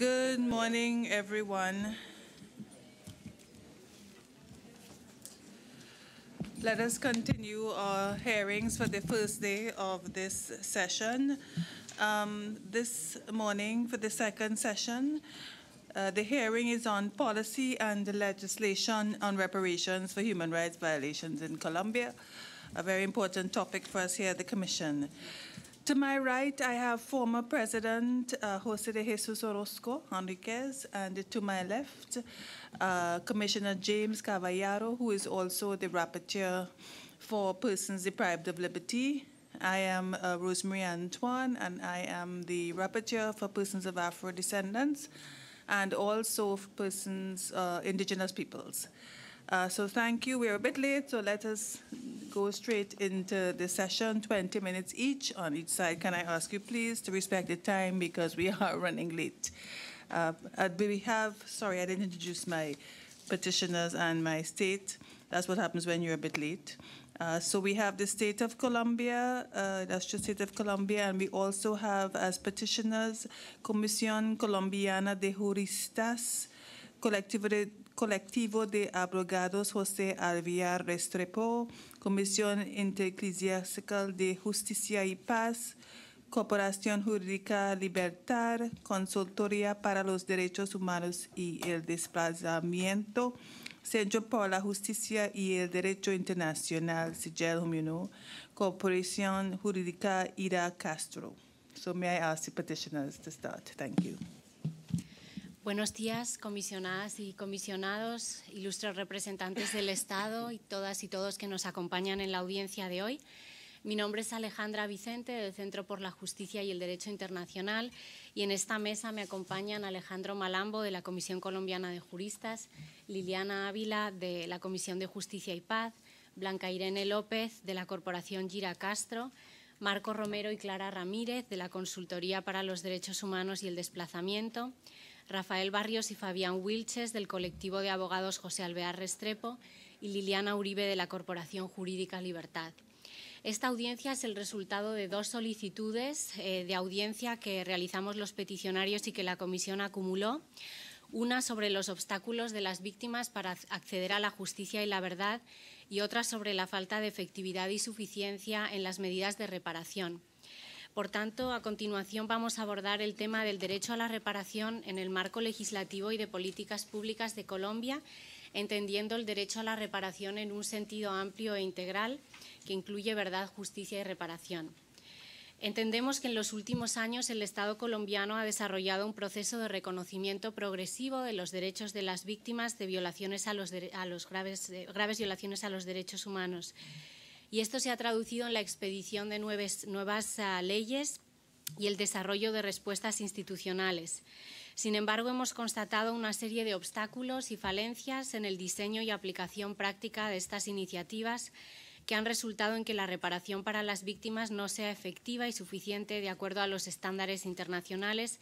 Good morning, everyone. Let us continue our hearings for the first day of this session. Um, this morning, for the second session, uh, the hearing is on policy and legislation on reparations for human rights violations in Colombia, a very important topic for us here at the Commission. To my right, I have former President uh, Jose de Jesus Orozco Enriquez, and to my left, uh, Commissioner James Cavallaro, who is also the rapporteur for persons deprived of liberty. I am uh, Rosemary Antoine, and I am the rapporteur for persons of Afro descendants and also persons, uh, indigenous peoples. Uh, so thank you. We're a bit late, so let us go straight into the session, 20 minutes each on each side. Can I ask you please to respect the time because we are running late. Uh, uh we have, sorry, I didn't introduce my petitioners and my state. That's what happens when you're a bit late. Uh, so we have the state of Colombia, uh, that's state of Colombia, and we also have as petitioners Comisión Colombiana de Juristas, Colectividad colectivo de abogados José Alviar Restrepo, Comisión Intereclesiástica de Justicia y Paz, Corporación Jurídica Libertad. Consultoría para los Derechos Humanos y el Desplazamiento, Centro por la Justicia y el Derecho Internacional, Sigel Humano, Corporación Jurídica Ira Castro. So may I ask the petitioners to start? Thank you. Buenos días, comisionadas y comisionados, ilustres representantes del Estado y todas y todos que nos acompañan en la audiencia de hoy. Mi nombre es Alejandra Vicente, del Centro por la Justicia y el Derecho Internacional, y en esta mesa me acompañan Alejandro Malambo, de la Comisión Colombiana de Juristas, Liliana Ávila, de la Comisión de Justicia y Paz, Blanca Irene López, de la Corporación Gira Castro, Marco Romero y Clara Ramírez, de la Consultoría para los Derechos Humanos y el Desplazamiento, Rafael Barrios y Fabián Wilches del colectivo de abogados José Alvear Restrepo y Liliana Uribe de la Corporación Jurídica Libertad. Esta audiencia es el resultado de dos solicitudes eh, de audiencia que realizamos los peticionarios y que la comisión acumuló. Una sobre los obstáculos de las víctimas para acceder a la justicia y la verdad y otra sobre la falta de efectividad y suficiencia en las medidas de reparación. Por tanto, a continuación vamos a abordar el tema del derecho a la reparación en el marco legislativo y de políticas públicas de Colombia, entendiendo el derecho a la reparación en un sentido amplio e integral que incluye verdad, justicia y reparación. Entendemos que en los últimos años el Estado colombiano ha desarrollado un proceso de reconocimiento progresivo de los derechos de las víctimas de violaciones a los, graves, eh, graves violaciones a los derechos humanos. Y esto se ha traducido en la expedición de nuevas ah, leyes y el desarrollo de respuestas institucionales. Sin embargo, hemos constatado una serie de obstáculos y falencias en el diseño y aplicación práctica de estas iniciativas que han resultado en que la reparación para las víctimas no sea efectiva y suficiente de acuerdo a los estándares internacionales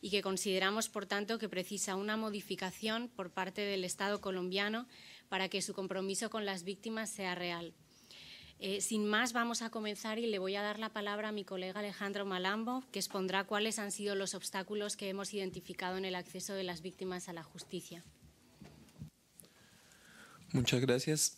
y que consideramos, por tanto, que precisa una modificación por parte del Estado colombiano para que su compromiso con las víctimas sea real. Eh, sin más, vamos a comenzar y le voy a dar la palabra a mi colega Alejandro Malambo, que expondrá cuáles han sido los obstáculos que hemos identificado en el acceso de las víctimas a la justicia. Muchas gracias.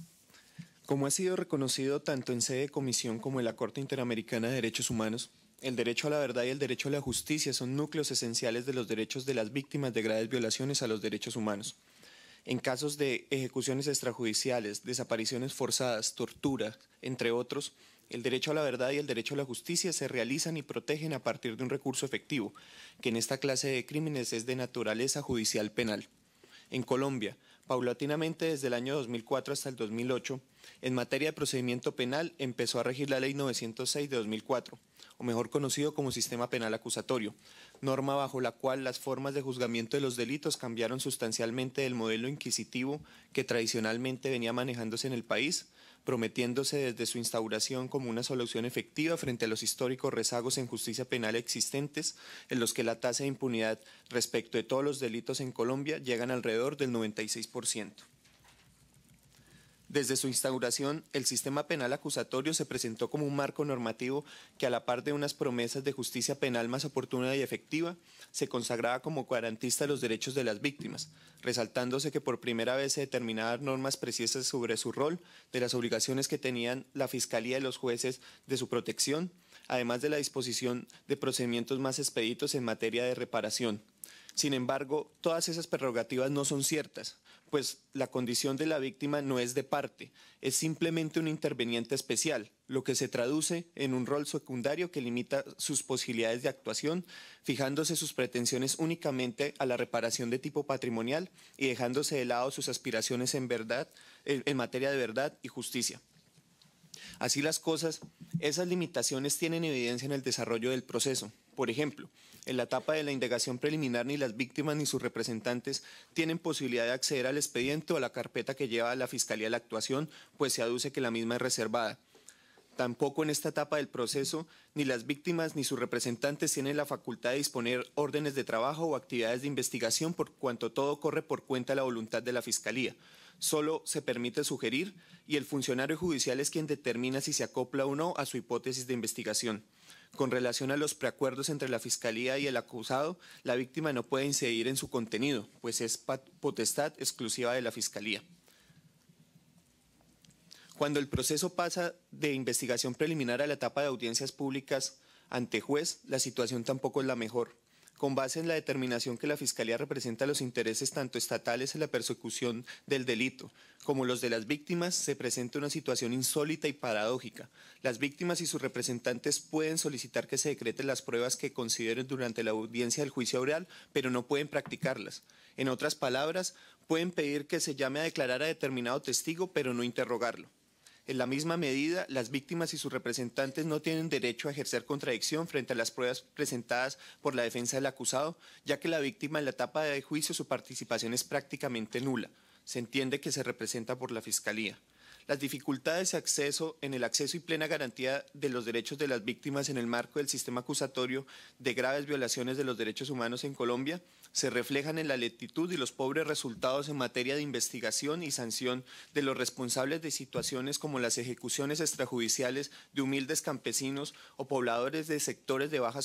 Como ha sido reconocido tanto en sede de comisión como en la Corte Interamericana de Derechos Humanos, el derecho a la verdad y el derecho a la justicia son núcleos esenciales de los derechos de las víctimas de graves violaciones a los derechos humanos en casos de ejecuciones extrajudiciales, desapariciones forzadas, tortura, entre otros, el derecho a la verdad y el derecho a la justicia se realizan y protegen a partir de un recurso efectivo, que en esta clase de crímenes es de naturaleza judicial penal. En Colombia, paulatinamente desde el año 2004 hasta el 2008, en materia de procedimiento penal empezó a regir la Ley 906 de 2004, o mejor conocido como sistema penal acusatorio, norma bajo la cual las formas de juzgamiento de los delitos cambiaron sustancialmente del modelo inquisitivo que tradicionalmente venía manejándose en el país, prometiéndose desde su instauración como una solución efectiva frente a los históricos rezagos en justicia penal existentes, en los que la tasa de impunidad respecto de todos los delitos en Colombia llega alrededor del 96%. Desde su instauración, el sistema penal acusatorio se presentó como un marco normativo que, a la par de unas promesas de justicia penal más oportuna y efectiva, se consagraba como garantista de los derechos de las víctimas, resaltándose que por primera vez se determinaban normas precisas sobre su rol, de las obligaciones que tenían la Fiscalía y los jueces de su protección, además de la disposición de procedimientos más expeditos en materia de reparación. Sin embargo, todas esas prerrogativas no son ciertas, pues la condición de la víctima no es de parte, es simplemente un interveniente especial, lo que se traduce en un rol secundario que limita sus posibilidades de actuación, fijándose sus pretensiones únicamente a la reparación de tipo patrimonial y dejándose de lado sus aspiraciones en, verdad, en materia de verdad y justicia. Así las cosas, esas limitaciones tienen evidencia en el desarrollo del proceso. Por ejemplo, en la etapa de la indagación preliminar ni las víctimas ni sus representantes tienen posibilidad de acceder al expediente o a la carpeta que lleva a la Fiscalía la actuación, pues se aduce que la misma es reservada. Tampoco en esta etapa del proceso, ni las víctimas ni sus representantes tienen la facultad de disponer órdenes de trabajo o actividades de investigación por cuanto todo corre por cuenta de la voluntad de la Fiscalía. Solo se permite sugerir y el funcionario judicial es quien determina si se acopla o no a su hipótesis de investigación con relación a los preacuerdos entre la Fiscalía y el acusado, la víctima no puede incidir en su contenido, pues es potestad exclusiva de la Fiscalía. Cuando el proceso pasa de investigación preliminar a la etapa de audiencias públicas ante juez, la situación tampoco es la mejor con base en la determinación que la Fiscalía representa los intereses tanto estatales en la persecución del delito como los de las víctimas, se presenta una situación insólita y paradójica. Las víctimas y sus representantes pueden solicitar que se decreten las pruebas que consideren durante la audiencia del juicio oral, pero no pueden practicarlas. En otras palabras, pueden pedir que se llame a declarar a determinado testigo, pero no interrogarlo. En la misma medida, las víctimas y sus representantes no tienen derecho a ejercer contradicción frente a las pruebas presentadas por la defensa del acusado, ya que la víctima en la etapa de juicio su participación es prácticamente nula. Se entiende que se representa por la Fiscalía las dificultades de acceso en el acceso y plena garantía de los derechos de las víctimas en el marco del sistema acusatorio de graves violaciones de los derechos humanos en Colombia se reflejan en la lentitud y los pobres resultados en materia de investigación y sanción de los responsables de situaciones como las ejecuciones extrajudiciales de humildes campesinos o pobladores de sectores de baja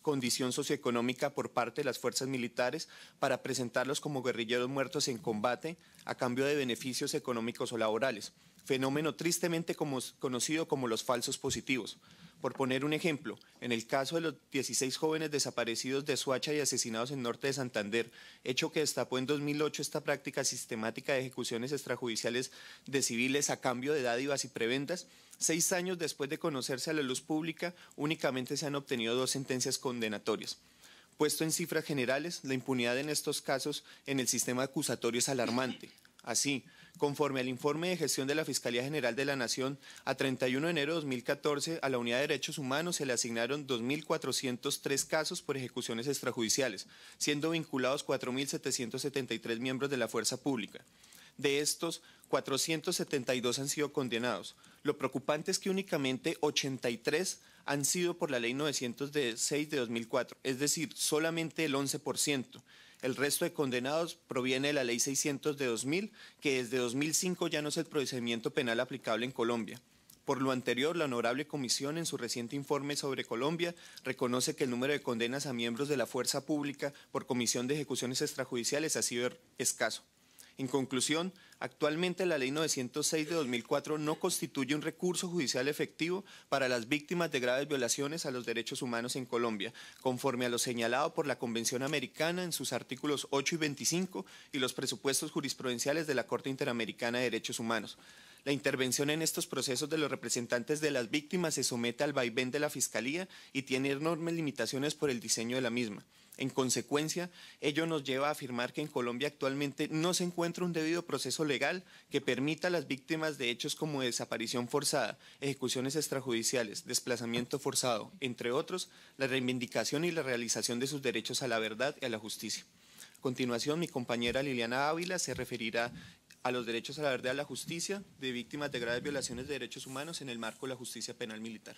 condición socioeconómica por parte de las fuerzas militares para presentarlos como guerrilleros muertos en combate a cambio de beneficios económicos o laborales, fenómeno tristemente conocido como los falsos positivos. Por poner un ejemplo, en el caso de los 16 jóvenes desaparecidos de Suacha y asesinados en norte de Santander, hecho que destapó en 2008 esta práctica sistemática de ejecuciones extrajudiciales de civiles a cambio de dádivas y prebendas, seis años después de conocerse a la luz pública, únicamente se han obtenido dos sentencias condenatorias. Puesto en cifras generales, la impunidad en estos casos en el sistema acusatorio es alarmante. Así, Conforme al informe de gestión de la Fiscalía General de la Nación, a 31 de enero de 2014 a la Unidad de Derechos Humanos se le asignaron 2.403 casos por ejecuciones extrajudiciales, siendo vinculados 4.773 miembros de la fuerza pública. De estos, 472 han sido condenados. Lo preocupante es que únicamente 83 han sido por la Ley 906 de 2004, es decir, solamente el 11%. El resto de condenados proviene de la Ley 600 de 2000, que desde 2005 ya no es el procedimiento penal aplicable en Colombia. Por lo anterior, la Honorable Comisión, en su reciente informe sobre Colombia, reconoce que el número de condenas a miembros de la fuerza pública por comisión de ejecuciones extrajudiciales ha sido escaso. En conclusión, actualmente la Ley 906 de 2004 no constituye un recurso judicial efectivo para las víctimas de graves violaciones a los derechos humanos en Colombia, conforme a lo señalado por la Convención Americana en sus artículos 8 y 25 y los presupuestos jurisprudenciales de la Corte Interamericana de Derechos Humanos. La intervención en estos procesos de los representantes de las víctimas se somete al vaivén de la Fiscalía y tiene enormes limitaciones por el diseño de la misma. En consecuencia, ello nos lleva a afirmar que en Colombia actualmente no se encuentra un debido proceso legal que permita a las víctimas de hechos como desaparición forzada, ejecuciones extrajudiciales, desplazamiento forzado, entre otros, la reivindicación y la realización de sus derechos a la verdad y a la justicia. A continuación, mi compañera Liliana Ávila se referirá a los derechos a la verdad y a la justicia de víctimas de graves violaciones de derechos humanos en el marco de la justicia penal militar.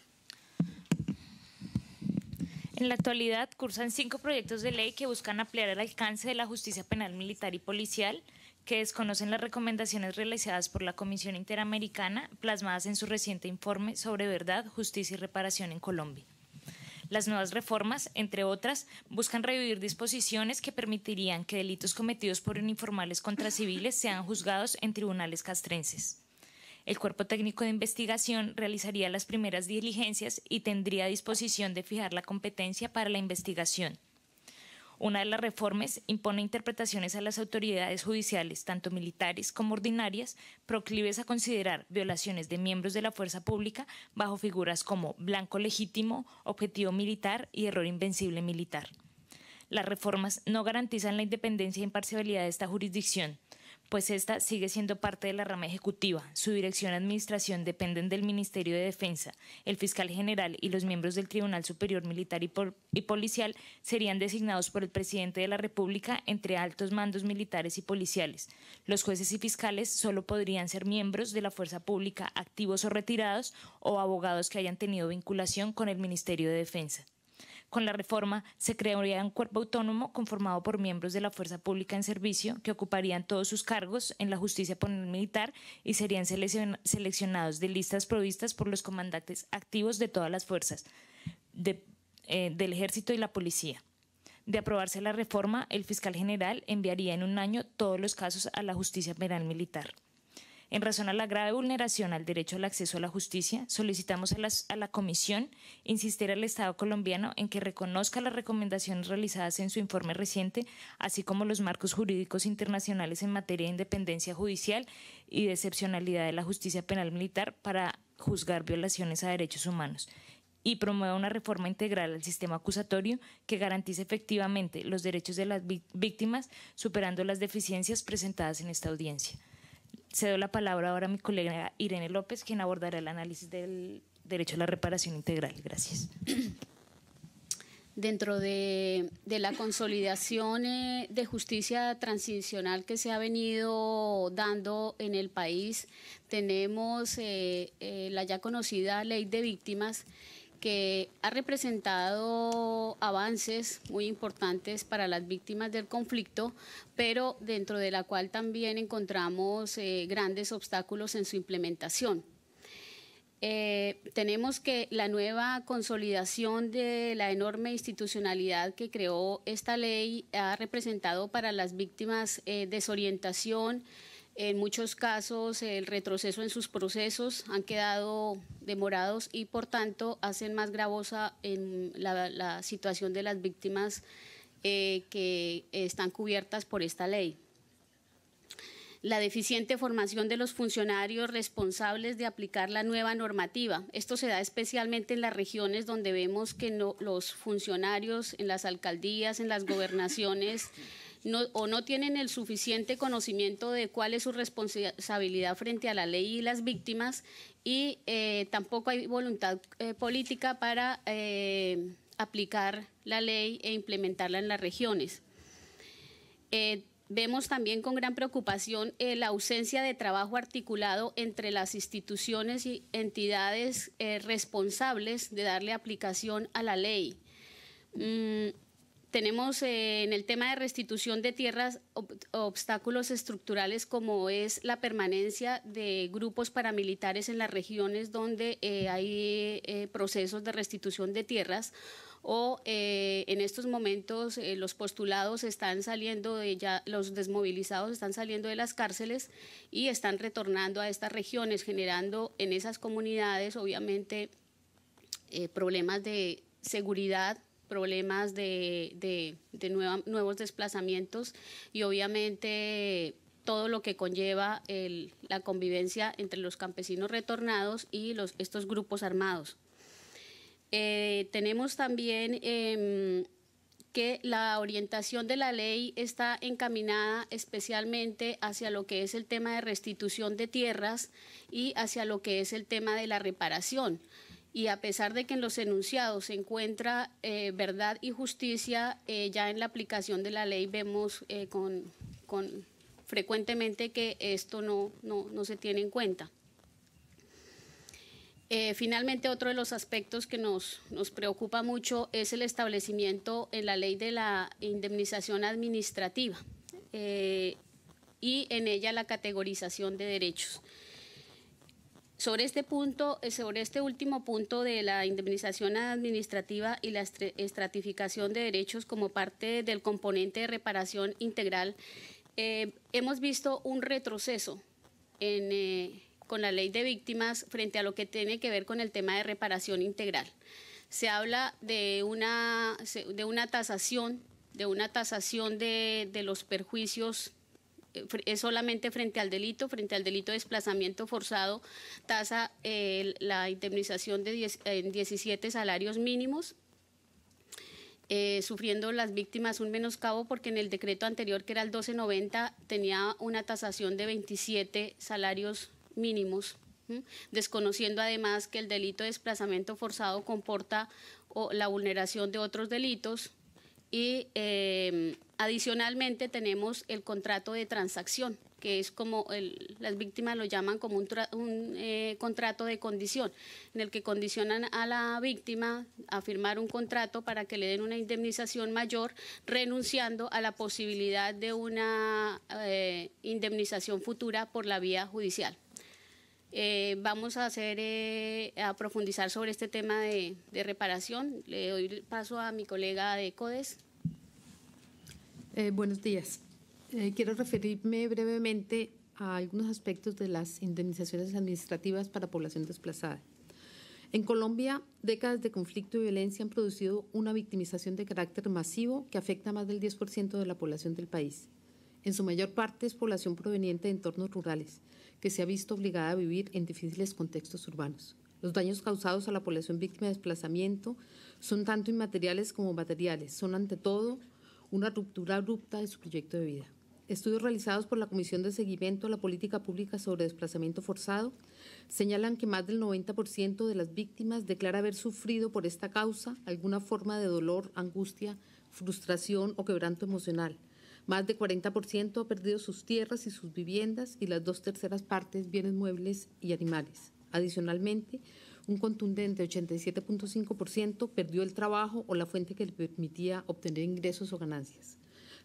En la actualidad cursan cinco proyectos de ley que buscan ampliar el alcance de la justicia penal militar y policial, que desconocen las recomendaciones realizadas por la Comisión Interamericana plasmadas en su reciente informe sobre verdad, justicia y reparación en Colombia. Las nuevas reformas, entre otras, buscan revivir disposiciones que permitirían que delitos cometidos por uniformales contra civiles sean juzgados en tribunales castrenses. El cuerpo técnico de investigación realizaría las primeras diligencias y tendría a disposición de fijar la competencia para la investigación. Una de las reformas impone interpretaciones a las autoridades judiciales, tanto militares como ordinarias, proclives a considerar violaciones de miembros de la fuerza pública bajo figuras como blanco legítimo, objetivo militar y error invencible militar. Las reformas no garantizan la independencia e imparcialidad de esta jurisdicción pues esta sigue siendo parte de la rama ejecutiva. Su dirección y administración dependen del Ministerio de Defensa. El fiscal general y los miembros del Tribunal Superior Militar y, Policial serían designados por el presidente de la República entre altos mandos militares y policiales. Los jueces y fiscales solo podrían ser miembros de la fuerza pública activos o retirados o abogados que hayan tenido vinculación con el Ministerio de Defensa. Con la reforma se crearía un cuerpo autónomo conformado por miembros de la fuerza pública en servicio que ocuparían todos sus cargos en la justicia penal militar y serían seleccionados de listas provistas por los comandantes activos de todas las fuerzas eh, del ejército y la policía. De aprobarse la reforma, el fiscal general enviaría en un año todos los casos a la justicia penal militar. En razón a la grave vulneración al derecho al acceso a la justicia, solicitamos a, a la Comisión insistir al Estado colombiano en que reconozca las recomendaciones realizadas en su informe reciente, así como los marcos jurídicos internacionales en materia de independencia judicial y de excepcionalidad de la justicia penal militar para juzgar violaciones a derechos humanos y promueva una reforma integral al sistema acusatorio que garantice efectivamente los derechos de las víctimas, superando las deficiencias presentadas en esta audiencia cedo la palabra ahora a mi colega Irene López, quien abordará el análisis del derecho a la reparación integral. Gracias. Dentro de, la consolidación eh, de justicia transicional que se ha venido dando en el país, tenemos eh, eh, la ya conocida ley de víctimas que ha representado avances muy importantes para las víctimas del conflicto, pero dentro de la cual también encontramos eh, grandes obstáculos en su implementación. Eh, tenemos que la nueva consolidación de la enorme institucionalidad que creó esta ley ha representado para las víctimas eh, desorientación, en muchos casos el retroceso en sus procesos han quedado demorados y por tanto hacen más gravosa la, situación de las víctimas eh, que están cubiertas por esta ley. La deficiente formación de los funcionarios responsables de aplicar la nueva normativa. Esto se da especialmente en las regiones donde vemos que los funcionarios en las alcaldías, en las gobernaciones, no, o no tienen el suficiente conocimiento de cuál es su responsabilidad frente a la ley y las víctimas y eh, tampoco hay voluntad eh, política para eh, aplicar la ley e implementarla en las regiones. Vemos también con gran preocupación la ausencia de trabajo articulado entre las instituciones y entidades responsables de darle aplicación a la ley. Mm, tenemos eh, en el tema de restitución de tierras obstáculos estructurales como es la permanencia de grupos paramilitares en las regiones donde eh, hay eh, procesos de restitución de tierras o en estos momentos los postulados están saliendo de ya, los desmovilizados están saliendo de las cárceles y están retornando a estas regiones generando en esas comunidades obviamente problemas de seguridad problemas de, nuevos desplazamientos y obviamente todo lo que conlleva la convivencia entre los campesinos retornados y los, estos grupos armados. Eh, tenemos también em, que la orientación de la ley está encaminada especialmente hacia lo que es el tema de restitución de tierras y hacia lo que es el tema de la reparación y a pesar de que en los enunciados se encuentra eh, verdad y justicia, eh, ya en la aplicación de la ley vemos eh, con, frecuentemente que esto no, se tiene en cuenta. finalmente, otro de los aspectos que nos preocupa mucho es el establecimiento en la ley de la indemnización administrativa y en ella la categorización de derechos. Sobre este punto, eh, sobre este último punto de la indemnización administrativa y la estratificación de derechos como parte del componente de reparación integral, eh, hemos visto un retroceso eh, con la ley de víctimas frente a lo que tiene que ver con el tema de reparación integral. Se habla de una, de una tasación, de una tasación de los perjuicios es solamente frente al delito, frente al delito de desplazamiento forzado, tasa eh, la indemnización de 17 salarios mínimos. Eh, sufriendo las víctimas un menoscabo porque en el decreto anterior que era el 1290 tenía una tasación de 27 salarios mínimos, desconociendo además que el delito de desplazamiento forzado comporta la vulneración de otros delitos, y eh, adicionalmente tenemos el contrato de transacción, que es como las víctimas lo llaman como un, eh, contrato de condición, en el que condicionan a la víctima a firmar un contrato para que le den una indemnización mayor, renunciando a la posibilidad de una eh, indemnización futura por la vía judicial. Eh, vamos a hacer eh, a profundizar sobre este tema de, reparación. Le doy el paso a mi colega de CODES. Eh, buenos días. quiero referirme brevemente a algunos aspectos de las indemnizaciones administrativas para población desplazada. En Colombia, décadas de conflicto y violencia han producido una victimización de carácter masivo que afecta a más del 10% de la población del país. En su mayor parte es población proveniente de entornos rurales, que se ha visto obligada a vivir en difíciles contextos urbanos. Los daños causados a la población víctima de desplazamiento son tanto inmateriales como materiales, son ante todo una ruptura abrupta de su proyecto de vida. Estudios realizados por la Comisión de Seguimiento a la Política Pública sobre Desplazamiento Forzado señalan que más del 90% de las víctimas declara haber sufrido por esta causa alguna forma de dolor, angustia, frustración o quebranto emocional, más de 40% ha perdido sus tierras y sus viviendas y las dos terceras partes bienes muebles y animales. Adicionalmente, un contundente 87.5% perdió el trabajo o la fuente que le permitía obtener ingresos o ganancias.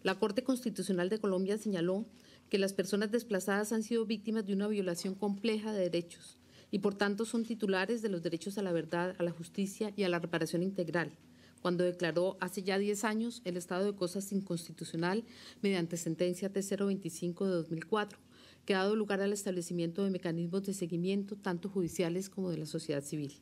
La Corte Constitucional de Colombia señaló que las personas desplazadas han sido víctimas de una violación compleja de derechos y por tanto son titulares de los derechos a la verdad, a la justicia y a la reparación integral cuando declaró hace ya 10 años el estado de cosas inconstitucional mediante sentencia T025 de 2004, que ha dado lugar al establecimiento de mecanismos de seguimiento tanto judiciales como de la sociedad civil.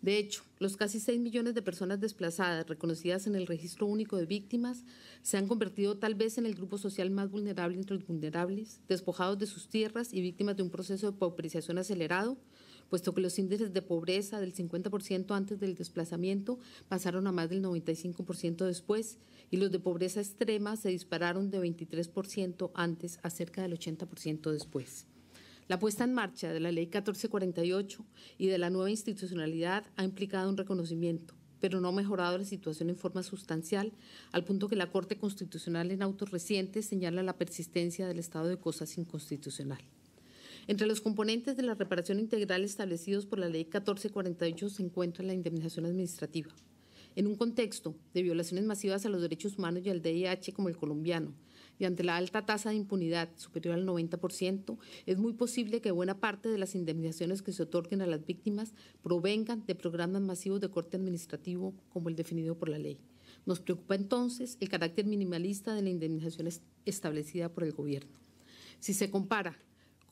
De hecho, los casi 6 millones de personas desplazadas reconocidas en el Registro Único de Víctimas se han convertido tal vez en el grupo social más vulnerable entre los vulnerables, despojados de sus tierras y víctimas de un proceso de pauperización acelerado puesto que los índices de pobreza del 50% antes del desplazamiento pasaron a más del 95% después y los de pobreza extrema se dispararon de 23% antes a cerca del 80% después. La puesta en marcha de la Ley 1448 y de la nueva institucionalidad ha implicado un reconocimiento, pero no ha mejorado la situación en forma sustancial, al punto que la Corte Constitucional en autos recientes señala la persistencia del estado de cosas inconstitucional. Entre los componentes de la reparación integral establecidos por la Ley 1448 se encuentra la indemnización administrativa. En un contexto de violaciones masivas a los derechos humanos y al DIH como el colombiano, y ante la alta tasa de impunidad superior al 90%, es muy posible que buena parte de las indemnizaciones que se otorguen a las víctimas provengan de programas masivos de corte administrativo como el definido por la ley. Nos preocupa entonces el carácter minimalista de la indemnización establecida por el gobierno. Si se compara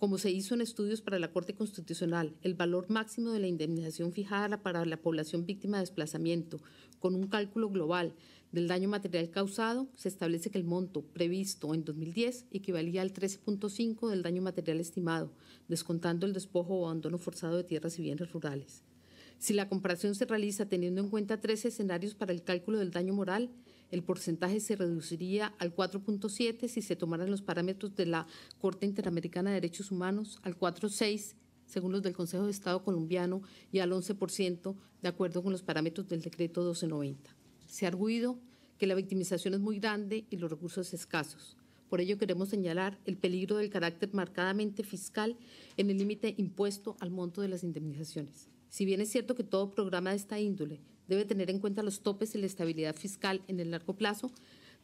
como se hizo en estudios para la Corte Constitucional, el valor máximo de la indemnización fijada para la población víctima de desplazamiento, con un cálculo global del daño material causado, se establece que el monto previsto en 2010 equivalía al 13.5 del daño material estimado, descontando el despojo o abandono forzado de tierras y bienes rurales. Si la comparación se realiza teniendo en cuenta tres escenarios para el cálculo del daño moral, el porcentaje se reduciría al 4.7 si se tomaran los parámetros de la Corte Interamericana de Derechos Humanos, al 4.6 según los del Consejo de Estado colombiano y al 11% de acuerdo con los parámetros del decreto 1290. Se ha arguido que la victimización es muy grande y los recursos escasos. Por ello queremos señalar el peligro del carácter marcadamente fiscal en el límite impuesto al monto de las indemnizaciones. Si bien es cierto que todo programa de esta índole debe tener en cuenta los topes y la estabilidad fiscal en el largo plazo.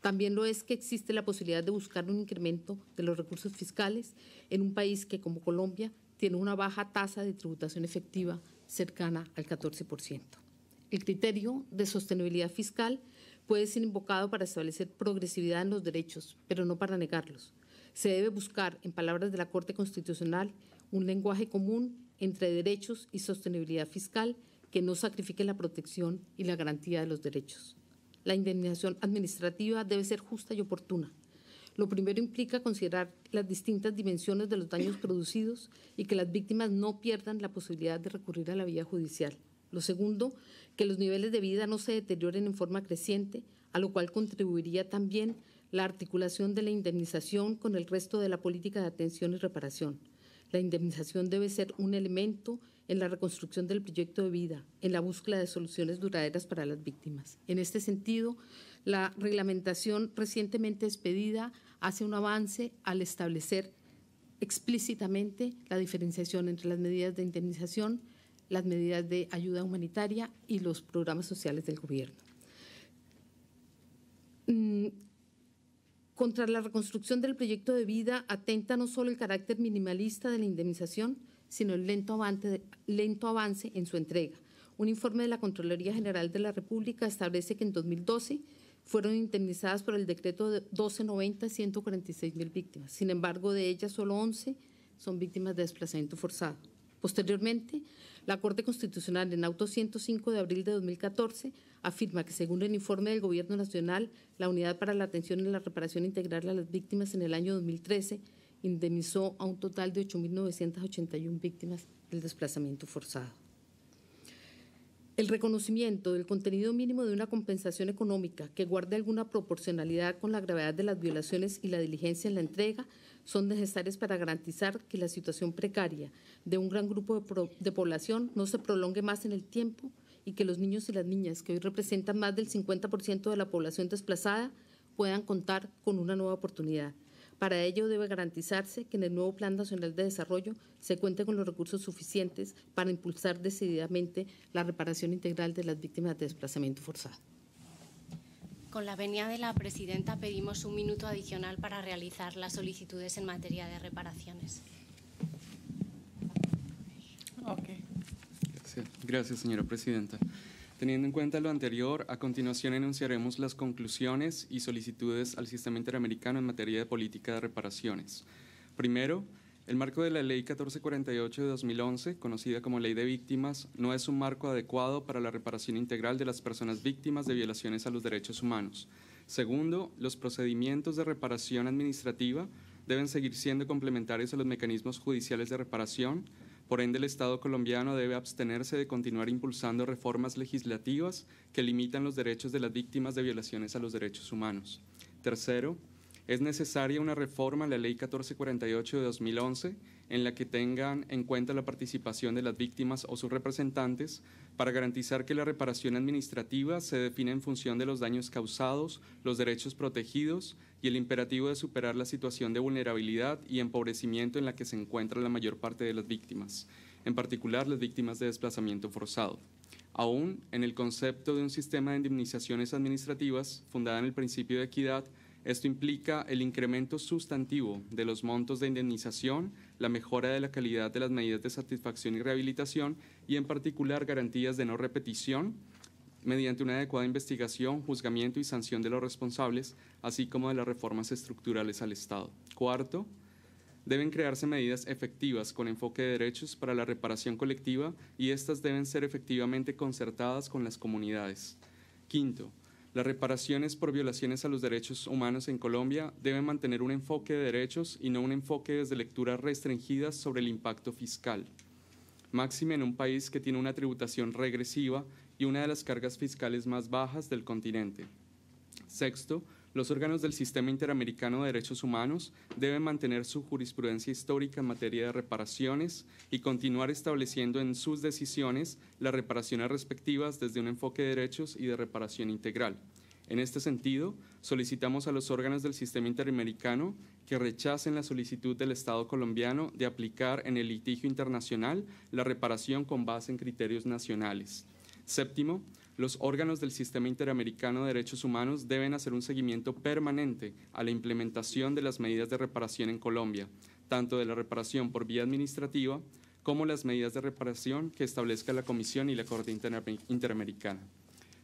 También lo es que existe la posibilidad de buscar un incremento de los recursos fiscales en un país que, como Colombia, tiene una baja tasa de tributación efectiva cercana al 14%. El criterio de sostenibilidad fiscal puede ser invocado para establecer progresividad en los derechos, pero no para negarlos. Se debe buscar, en palabras de la Corte Constitucional, un lenguaje común entre derechos y sostenibilidad fiscal que no sacrifique la protección y la garantía de los derechos. La indemnización administrativa debe ser justa y oportuna. Lo primero implica considerar las distintas dimensiones de los daños producidos y que las víctimas no pierdan la posibilidad de recurrir a la vía judicial. Lo segundo, que los niveles de vida no se deterioren en forma creciente, a lo cual contribuiría también la articulación de la indemnización con el resto de la política de atención y reparación. La indemnización debe ser un elemento en la reconstrucción del proyecto de vida, en la búsqueda de soluciones duraderas para las víctimas. En este sentido, la reglamentación recientemente expedida hace un avance al establecer explícitamente la diferenciación entre las medidas de indemnización, las medidas de ayuda humanitaria y los programas sociales del gobierno. Mm, contra la reconstrucción del proyecto de vida atenta no solo el carácter minimalista de la indemnización, sino el lento avance, en su entrega. Un informe de la Contraloría General de la República establece que en 2012 fueron indemnizadas por el decreto 1290 146 mil víctimas. Sin embargo, de ellas solo 11 son víctimas de desplazamiento forzado. Posteriormente, la Corte Constitucional en auto 105 de abril de 2014 afirma que según el informe del Gobierno Nacional, la Unidad para la Atención y la Reparación Integral a las Víctimas en el año 2013 indemnizó a un total de 8.981 víctimas del desplazamiento forzado. El reconocimiento del contenido mínimo de una compensación económica que guarde alguna proporcionalidad con la gravedad de las violaciones y la diligencia en la entrega son necesarias para garantizar que la situación precaria de un gran grupo de, de población no se prolongue más en el tiempo y que los niños y las niñas, que hoy representan más del 50% de la población desplazada, puedan contar con una nueva oportunidad. Para ello debe garantizarse que en el nuevo Plan Nacional de Desarrollo se cuente con los recursos suficientes para impulsar decididamente la reparación integral de las víctimas de desplazamiento forzado. Con la venia de la presidenta pedimos un minuto adicional para realizar las solicitudes en materia de reparaciones. Gracias, señora presidenta. Teniendo en cuenta lo anterior, a continuación enunciaremos las conclusiones y solicitudes al sistema interamericano en materia de política de reparaciones. Primero, el marco de la Ley 1448 de 2011, conocida como Ley de Víctimas, no es un marco adecuado para la reparación integral de las personas víctimas de violaciones a los derechos humanos. Segundo, los procedimientos de reparación administrativa deben seguir siendo complementarios a los mecanismos judiciales de reparación por ende, el Estado colombiano debe abstenerse de continuar impulsando reformas legislativas que limitan los derechos de las víctimas de violaciones a los derechos humanos. Tercero, es necesaria una reforma a la Ley 1448 de 2011 en la que tengan en cuenta la participación de las víctimas o sus representantes para garantizar que la reparación administrativa se define en función de los daños causados, los derechos protegidos y el imperativo de superar la situación de vulnerabilidad y empobrecimiento en la que se encuentra la mayor parte de las víctimas, en particular las víctimas de desplazamiento forzado. Aún en el concepto de un sistema de indemnizaciones administrativas fundada en el principio de equidad, esto implica el incremento sustantivo de los montos de indemnización, la mejora de la calidad de las medidas de satisfacción y rehabilitación y en particular garantías de no repetición mediante una adecuada investigación, juzgamiento y sanción de los responsables, así como de las reformas estructurales al Estado. Cuarto, deben crearse medidas efectivas con enfoque de derechos para la reparación colectiva y estas deben ser efectivamente concertadas con las comunidades. Quinto, las reparaciones por violaciones a los derechos humanos en Colombia deben mantener un enfoque de derechos y no un enfoque desde lecturas restringidas sobre el impacto fiscal. Máxime en un país que tiene una tributación regresiva y una de las cargas fiscales más bajas del continente. Sexto, los órganos del Sistema Interamericano de Derechos Humanos deben mantener su jurisprudencia histórica en materia de reparaciones y continuar estableciendo en sus decisiones las reparaciones respectivas desde un enfoque de derechos y de reparación integral. En este sentido, solicitamos a los órganos del sistema interamericano que rechacen la solicitud del Estado colombiano de aplicar en el litigio internacional la reparación con base en criterios nacionales. Séptimo, los órganos del Sistema Interamericano de Derechos Humanos deben hacer un seguimiento permanente a la implementación de las medidas de reparación en Colombia, tanto de la reparación por vía administrativa como las medidas de reparación que establezca la Comisión y la Corte Interamericana.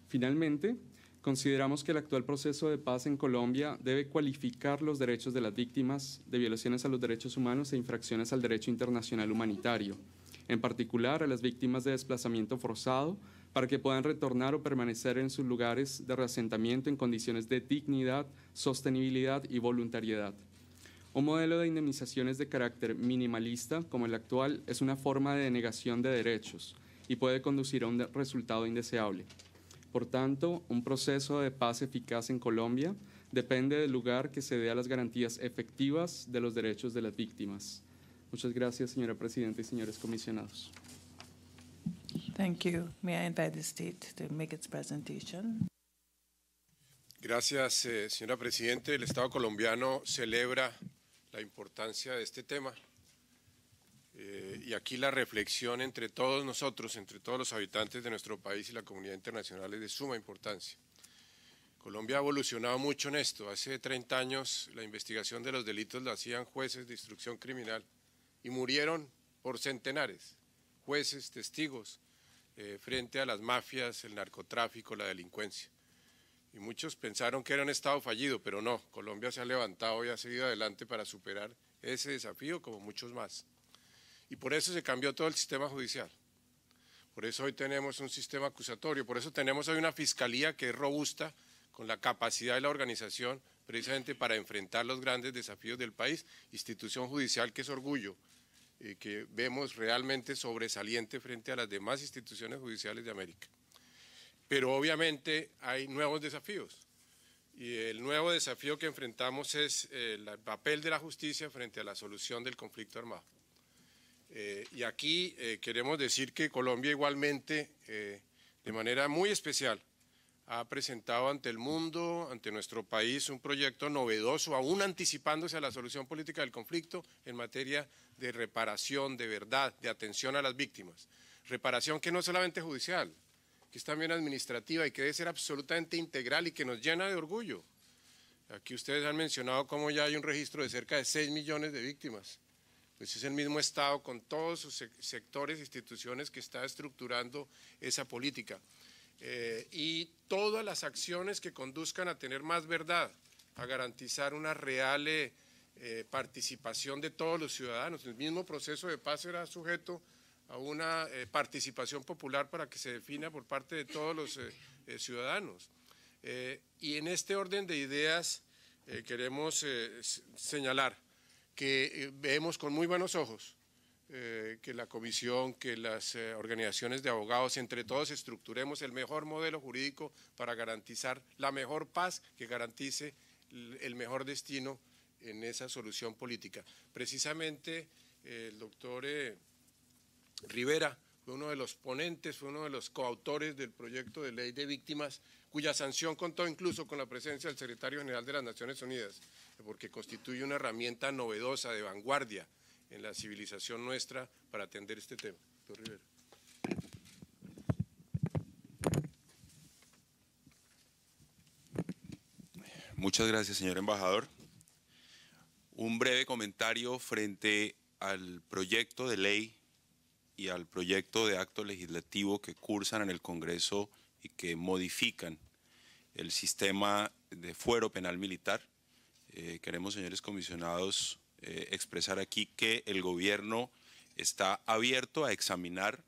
Finalmente, consideramos que el actual proceso de paz en Colombia debe cualificar los derechos de las víctimas de violaciones a los derechos humanos e infracciones al derecho internacional humanitario, en particular a las víctimas de desplazamiento forzado, para que puedan retornar o permanecer en sus lugares de reasentamiento en condiciones de dignidad, sostenibilidad y voluntariedad. Un modelo de indemnizaciones de carácter minimalista, como el actual, es una forma de denegación de derechos y puede conducir a un resultado indeseable. Por tanto, un proceso de paz eficaz en Colombia depende del lugar que se dé a las garantías efectivas de los derechos de las víctimas. Muchas gracias, señora presidenta y señores comisionados. Gracias, señora Presidente. El Estado colombiano celebra la importancia de este tema. Eh, y aquí la reflexión entre todos nosotros, entre todos los habitantes de nuestro país y la comunidad internacional es de suma importancia. Colombia ha evolucionado mucho en esto. Hace 30 años la investigación de los delitos la hacían jueces de instrucción criminal y murieron por centenares, jueces, testigos, eh, frente a las mafias, el narcotráfico, la delincuencia. Y muchos pensaron que era un Estado fallido, pero no, Colombia se ha levantado y ha seguido adelante para superar ese desafío como muchos más. Y por eso se cambió todo el sistema judicial. Por eso hoy tenemos un sistema acusatorio, por eso tenemos hoy una fiscalía que es robusta, con la capacidad de la organización precisamente para enfrentar los grandes desafíos del país, institución judicial que es orgullo eh, que vemos realmente sobresaliente frente a las demás instituciones judiciales de América. Pero obviamente hay nuevos desafíos. Y el nuevo desafío que enfrentamos es eh, el papel de la justicia frente a la solución del conflicto armado. Eh, y aquí queremos decir que Colombia igualmente, de manera muy especial, ha presentado ante el mundo, ante nuestro país, un proyecto novedoso, aún anticipándose a la solución política del conflicto en materia de reparación, de verdad, de atención a las víctimas. Reparación que no es solamente judicial, que es también administrativa y que debe ser absolutamente integral y que nos llena de orgullo. Aquí ustedes han mencionado cómo ya hay un registro de cerca de 6 millones de víctimas. Pues es el mismo Estado con todos sus sectores, e instituciones que está estructurando esa política. Eh, y todas las acciones que conduzcan a tener más verdad, a garantizar una real eh, eh, participación de todos los ciudadanos. El mismo proceso de paz será sujeto a una participación popular para que se defina por parte de todos los ciudadanos. y en este orden de ideas queremos señalar que vemos con muy buenos ojos eh, que la comisión, que las eh, organizaciones de abogados, entre todos estructuremos el mejor modelo jurídico para garantizar la mejor paz que garantice el mejor destino en esa solución política. Precisamente eh, el doctor Rivera fue uno de los ponentes, fue uno de los coautores del proyecto de ley de víctimas, cuya sanción contó incluso con la presencia del secretario general de las Naciones Unidas, porque constituye una herramienta novedosa de vanguardia en la civilización nuestra para atender este tema. Rivera. Muchas gracias, señor embajador. Un breve comentario frente al proyecto de ley y al proyecto de acto legislativo que cursan en el Congreso y que modifican el sistema de fuero penal militar. Eh, queremos, señores comisionados, eh, expresar aquí que el gobierno está abierto a examinar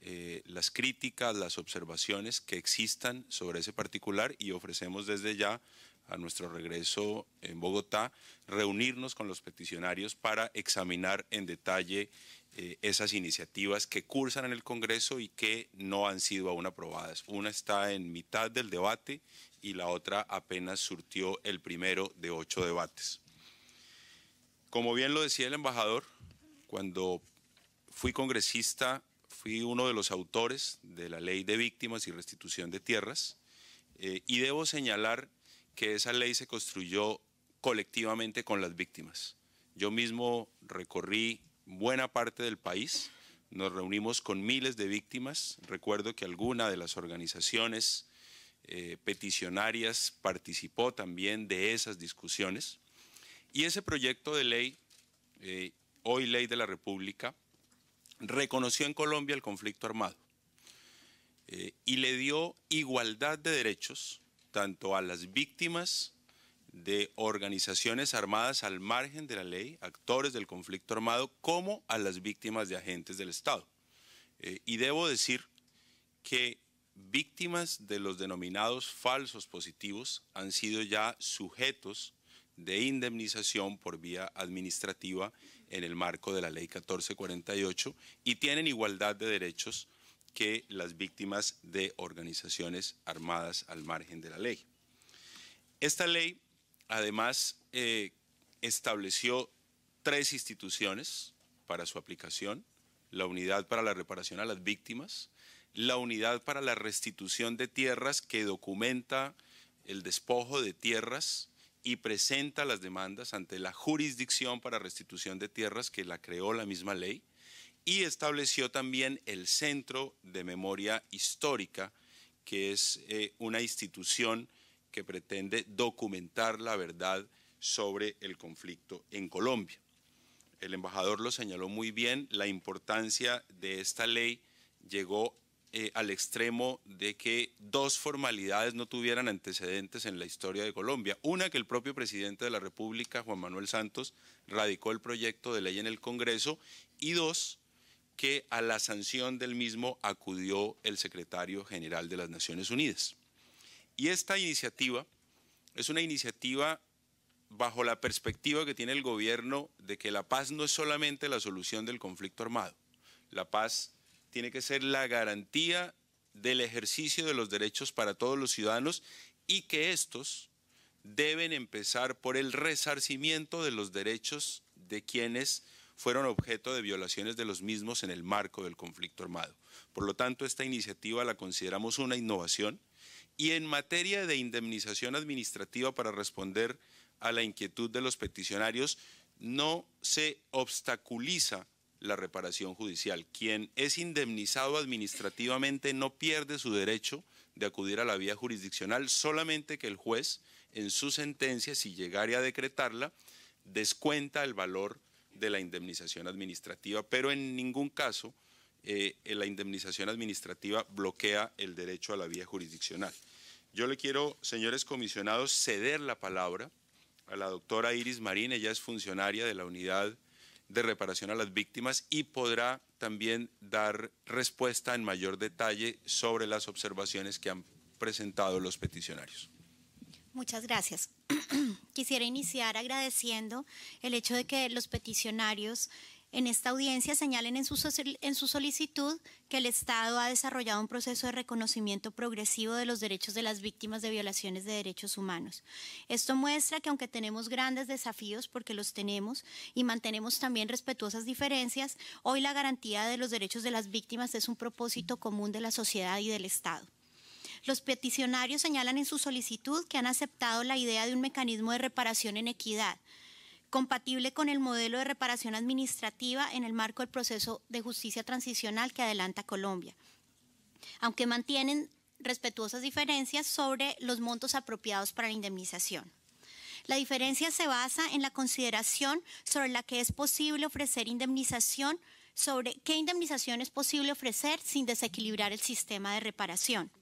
eh, las críticas, las observaciones que existan sobre ese particular y ofrecemos desde ya a nuestro regreso en Bogotá reunirnos con los peticionarios para examinar en detalle eh, esas iniciativas que cursan en el Congreso y que no han sido aún aprobadas. Una está en mitad del debate y la otra apenas surtió el primero de ocho debates. Como bien lo decía el embajador, cuando fui congresista fui uno de los autores de la ley de víctimas y restitución de tierras eh, y debo señalar que esa ley se construyó colectivamente con las víctimas. Yo mismo recorrí buena parte del país, nos reunimos con miles de víctimas, recuerdo que alguna de las organizaciones eh, peticionarias participó también de esas discusiones y ese proyecto de ley, eh, hoy ley de la República, reconoció en Colombia el conflicto armado eh, y le dio igualdad de derechos tanto a las víctimas de organizaciones armadas al margen de la ley, actores del conflicto armado, como a las víctimas de agentes del Estado. Eh, y debo decir que víctimas de los denominados falsos positivos han sido ya sujetos de indemnización por vía administrativa en el marco de la Ley 1448 y tienen igualdad de derechos que las víctimas de organizaciones armadas al margen de la ley. Esta ley además eh, estableció tres instituciones para su aplicación, la Unidad para la Reparación a las Víctimas, la Unidad para la Restitución de Tierras que documenta el despojo de tierras y presenta las demandas ante la jurisdicción para restitución de tierras que la creó la misma ley y estableció también el Centro de Memoria Histórica, que es eh, una institución que pretende documentar la verdad sobre el conflicto en Colombia. El embajador lo señaló muy bien, la importancia de esta ley llegó eh, al extremo de que dos formalidades no tuvieran antecedentes en la historia de Colombia. Una, que el propio presidente de la República, Juan Manuel Santos, radicó el proyecto de ley en el Congreso y dos, que a la sanción del mismo acudió el secretario general de las Naciones Unidas. Y esta iniciativa es una iniciativa bajo la perspectiva que tiene el gobierno de que la paz no es solamente la solución del conflicto armado. La paz tiene que ser la garantía del ejercicio de los derechos para todos los ciudadanos y que estos deben empezar por el resarcimiento de los derechos de quienes fueron objeto de violaciones de los mismos en el marco del conflicto armado. Por lo tanto, esta iniciativa la consideramos una innovación y en materia de indemnización administrativa para responder a la inquietud de los peticionarios, no se obstaculiza la reparación judicial. Quien es indemnizado administrativamente no pierde su derecho de acudir a la vía jurisdiccional, solamente que el juez en su sentencia, si llegara a decretarla, descuenta el valor de la indemnización administrativa, pero en ningún caso eh, la indemnización administrativa bloquea el derecho a la vía jurisdiccional. Yo le quiero, señores comisionados, ceder la palabra a la doctora Iris Marín, ella es funcionaria de la unidad de reparación a las víctimas y podrá también dar respuesta en mayor detalle sobre las observaciones que han presentado los peticionarios. Muchas gracias. Quisiera iniciar agradeciendo el hecho de que los peticionarios en esta audiencia señalen en su, solicitud que el Estado ha desarrollado un proceso de reconocimiento progresivo de los derechos de las víctimas de violaciones de derechos humanos. Esto muestra que aunque tenemos grandes desafíos, porque los tenemos, y mantenemos también respetuosas diferencias, hoy la garantía de los derechos de las víctimas es un propósito común de la sociedad y del Estado. Los peticionarios señalan en su solicitud que han aceptado la idea de un mecanismo de reparación en equidad, compatible con el modelo de reparación administrativa en el marco del proceso de justicia transicional que adelanta Colombia, aunque mantienen respetuosas diferencias sobre los montos apropiados para la indemnización. La diferencia se basa en la consideración sobre la que es posible ofrecer indemnización, sobre qué indemnización es posible ofrecer sin desequilibrar el sistema de reparación.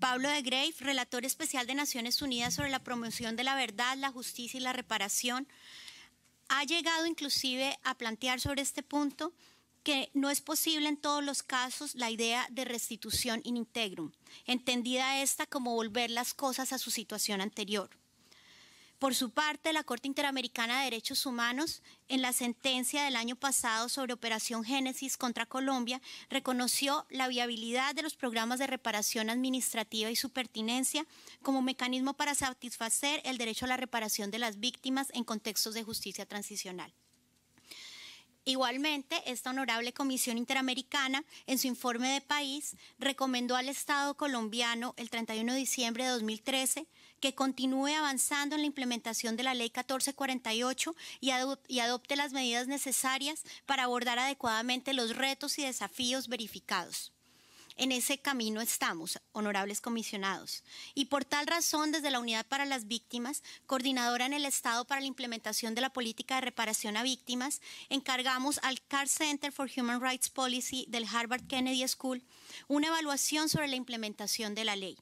Pablo de Grave, relator especial de Naciones Unidas sobre la promoción de la verdad, la justicia y la reparación, ha llegado inclusive a plantear sobre este punto que no es posible en todos los casos la idea de restitución in integrum, entendida esta como volver las cosas a su situación anterior. Por su parte, la Corte Interamericana de Derechos Humanos, en la sentencia del año pasado sobre Operación Génesis contra Colombia, reconoció la viabilidad de los programas de reparación administrativa y su pertinencia como mecanismo para satisfacer el derecho a la reparación de las víctimas en contextos de justicia transicional. Igualmente, esta honorable Comisión Interamericana, en su informe de país, recomendó al Estado colombiano el 31 de diciembre de 2013 que continúe avanzando en la implementación de la Ley 1448 y, adopte las medidas necesarias para abordar adecuadamente los retos y desafíos verificados. En ese camino estamos, honorables comisionados, y por tal razón desde la Unidad para las Víctimas, coordinadora en el Estado para la implementación de la política de reparación a víctimas, encargamos al CAR Center for Human Rights Policy del Harvard Kennedy School una evaluación sobre la implementación de la ley.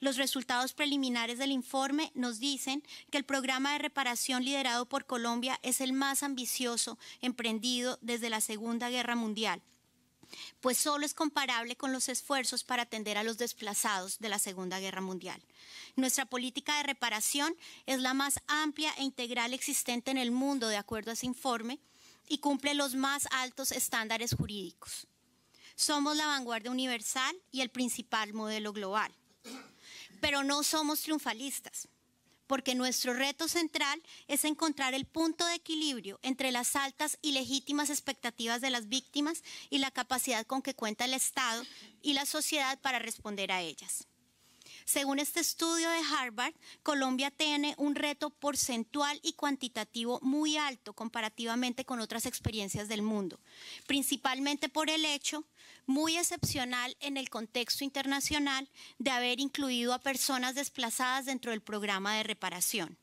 Los resultados preliminares del informe nos dicen que el programa de reparación liderado por Colombia es el más ambicioso emprendido desde la Segunda Guerra Mundial pues solo es comparable con los esfuerzos para atender a los desplazados de la Segunda Guerra Mundial. Nuestra política de reparación es la más amplia e integral existente en el mundo, de acuerdo a ese informe, y cumple los más altos estándares jurídicos. Somos la vanguardia universal y el principal modelo global. Pero no somos triunfalistas porque nuestro reto central es encontrar el punto de equilibrio entre las altas y legítimas expectativas de las víctimas y la capacidad con que cuenta el Estado y la sociedad para responder a ellas. Según este estudio de Harvard, Colombia tiene un reto porcentual y cuantitativo muy alto comparativamente con otras experiencias del mundo, principalmente por el hecho, muy excepcional en el contexto internacional, de haber incluido a personas desplazadas dentro del programa de reparación.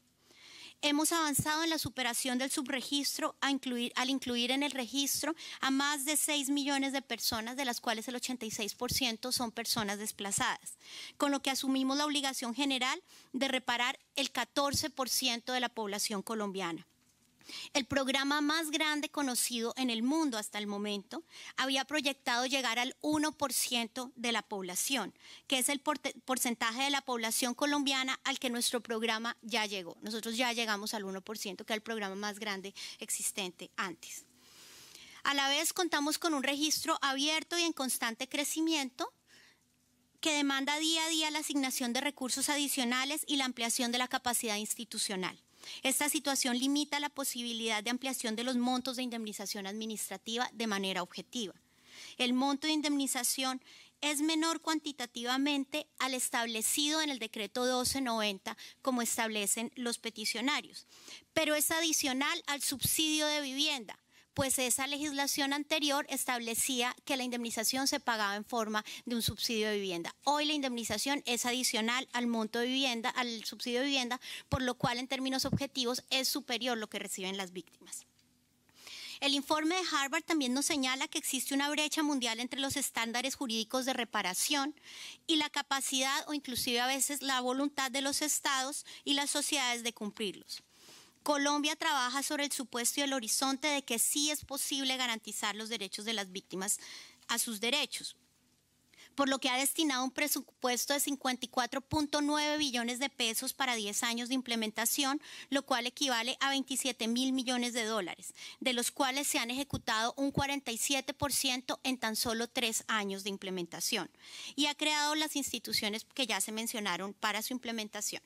Hemos avanzado en la superación del subregistro a incluir, al incluir en el registro a más de 6 millones de personas, de las cuales el 86% son personas desplazadas, con lo que asumimos la obligación general de reparar el 14% de la población colombiana el programa más grande conocido en el mundo hasta el momento, había proyectado llegar al 1% de la población, que es el porcentaje de la población colombiana al que nuestro programa ya llegó. Nosotros ya llegamos al 1%, que es el programa más grande existente antes. A la vez contamos con un registro abierto y en constante crecimiento que demanda día a día la asignación de recursos adicionales y la ampliación de la capacidad institucional. Esta situación limita la posibilidad de ampliación de los montos de indemnización administrativa de manera objetiva. El monto de indemnización es menor cuantitativamente al establecido en el decreto 1290, como establecen los peticionarios, pero es adicional al subsidio de vivienda, pues esa legislación anterior establecía que la indemnización se pagaba en forma de un subsidio de vivienda. Hoy la indemnización es adicional al monto de vivienda, al subsidio de vivienda, por lo cual en términos objetivos es superior lo que reciben las víctimas. El informe de Harvard también nos señala que existe una brecha mundial entre los estándares jurídicos de reparación y la capacidad o inclusive a veces la voluntad de los estados y las sociedades de cumplirlos. Colombia trabaja sobre el supuesto y el horizonte de que sí es posible garantizar los derechos de las víctimas a sus derechos, por lo que ha destinado un presupuesto de 54.9 billones de pesos para 10 años de implementación, lo cual equivale a 27 mil millones de dólares, de los cuales se han ejecutado un 47% en tan solo tres años de implementación, y ha creado las instituciones que ya se mencionaron para su implementación.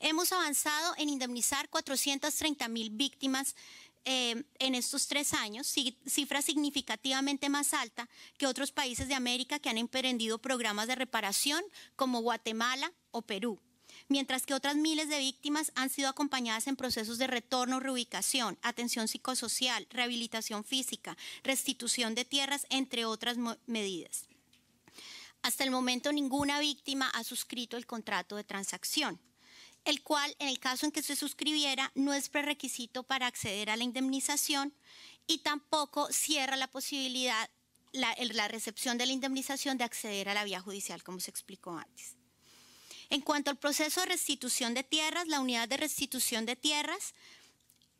Hemos avanzado en indemnizar 430 mil víctimas eh, en estos tres años, cifra significativamente más alta que otros países de América que han emprendido programas de reparación como Guatemala o Perú, mientras que otras miles de víctimas han sido acompañadas en procesos de retorno, reubicación, atención psicosocial, rehabilitación física, restitución de tierras, entre otras medidas. Hasta el momento ninguna víctima ha suscrito el contrato de transacción el cual en el caso en que se suscribiera no es prerequisito para acceder a la indemnización y tampoco cierra la posibilidad, la, recepción de la indemnización de acceder a la vía judicial, como se explicó antes. En cuanto al proceso de restitución de tierras, la unidad de restitución de tierras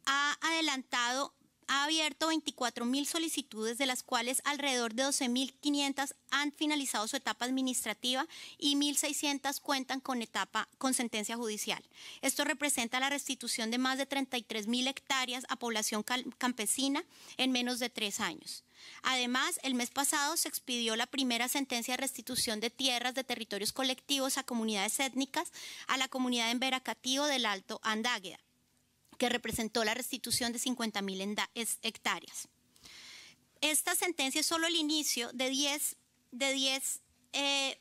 ha adelantado ha abierto 24.000 solicitudes, de las cuales alrededor de 12.500 han finalizado su etapa administrativa y 1.600 cuentan con etapa con sentencia judicial. Esto representa la restitución de más de 33.000 hectáreas a población campesina en menos de tres años. Además, el mes pasado se expidió la primera sentencia de restitución de tierras de territorios colectivos a comunidades étnicas a la comunidad en Veracatío del Alto Andágueda que representó la restitución de 50.000 hectáreas. Esta sentencia es solo el inicio de 10, de 10 eh,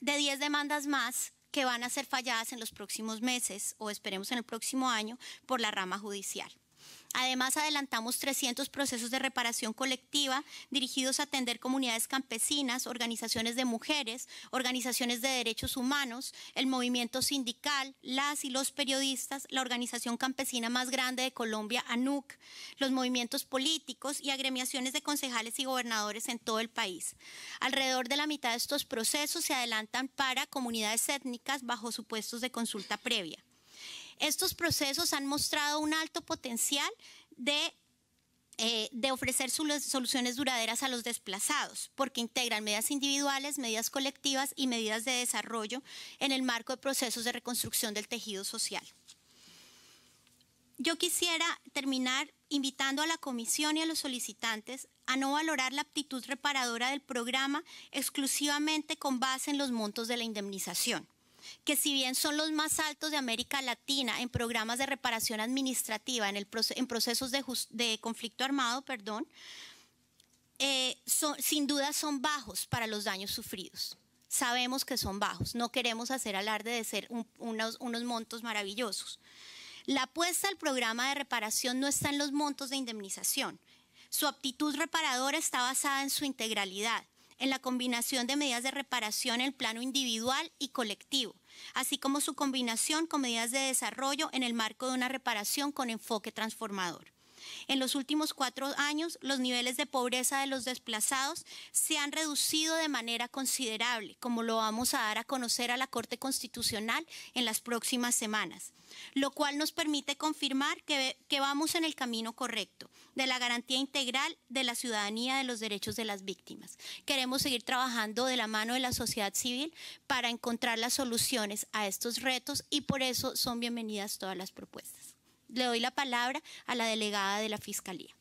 demandas más que van a ser falladas en los próximos meses o esperemos en el próximo año por la rama judicial. Además, adelantamos 300 procesos de reparación colectiva dirigidos a atender comunidades campesinas, organizaciones de mujeres, organizaciones de derechos humanos, el movimiento sindical, las y los periodistas, la organización campesina más grande de Colombia, ANUC, los movimientos políticos y agremiaciones de concejales y gobernadores en todo el país. Alrededor de la mitad de estos procesos se adelantan para comunidades étnicas bajo supuestos de consulta previa. Estos procesos han mostrado un alto potencial de eh, ofrecer soluciones duraderas a los desplazados, porque integran medidas individuales, medidas colectivas y medidas de desarrollo en el marco de procesos de reconstrucción del tejido social. Yo quisiera terminar invitando a la comisión y a los solicitantes a no valorar la aptitud reparadora del programa exclusivamente con base en los montos de la indemnización que si bien son los más altos de América Latina en programas de reparación administrativa, en, procesos de, conflicto armado, perdón, eh, sin duda son bajos para los daños sufridos. Sabemos que son bajos, no queremos hacer alarde de ser unos, unos montos maravillosos. La apuesta al programa de reparación no está en los montos de indemnización. Su aptitud reparadora está basada en su integralidad, en la combinación de medidas de reparación en el plano individual y colectivo, así como su combinación con medidas de desarrollo en el marco de una reparación con enfoque transformador. En los últimos cuatro años, los niveles de pobreza de los desplazados se han reducido de manera considerable, como lo vamos a dar a conocer a la Corte Constitucional en las próximas semanas, lo cual nos permite confirmar que, que, vamos en el camino correcto de la garantía integral de la ciudadanía de los derechos de las víctimas. Queremos seguir trabajando de la mano de la sociedad civil para encontrar las soluciones a estos retos y por eso son bienvenidas todas las propuestas. Le doy la palabra a la delegada de la Fiscalía.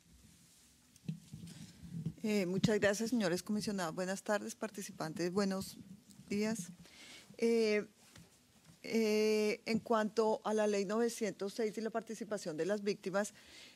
Eh, muchas gracias, señores comisionados. Buenas tardes, participantes. Buenos días. Eh, eh, en cuanto a la ley 906 y la participación de las víctimas,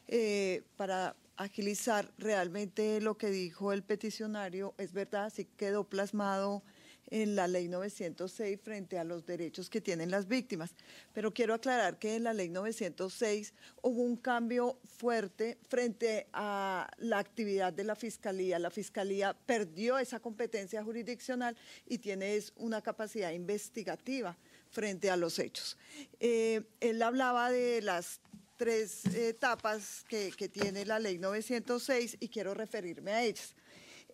eh, para agilizar realmente lo que dijo el peticionario, es verdad, sí quedó plasmado en la ley 906 frente a los derechos que tienen las víctimas. Pero quiero aclarar que en la ley 906 hubo un cambio fuerte frente a la actividad de la Fiscalía. La Fiscalía perdió esa competencia jurisdiccional y tiene una capacidad investigativa frente a los hechos. Eh, él hablaba de las tres etapas que, tiene la ley 906 y quiero referirme a ellas.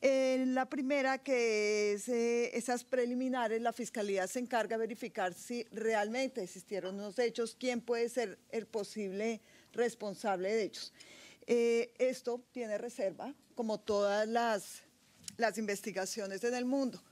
Eh, la primera, que es eh, esas preliminares, la Fiscalía se encarga de verificar si realmente existieron unos hechos, quién puede ser el posible responsable de hechos. Eh, esto tiene reserva, como todas las, las investigaciones en el mundo.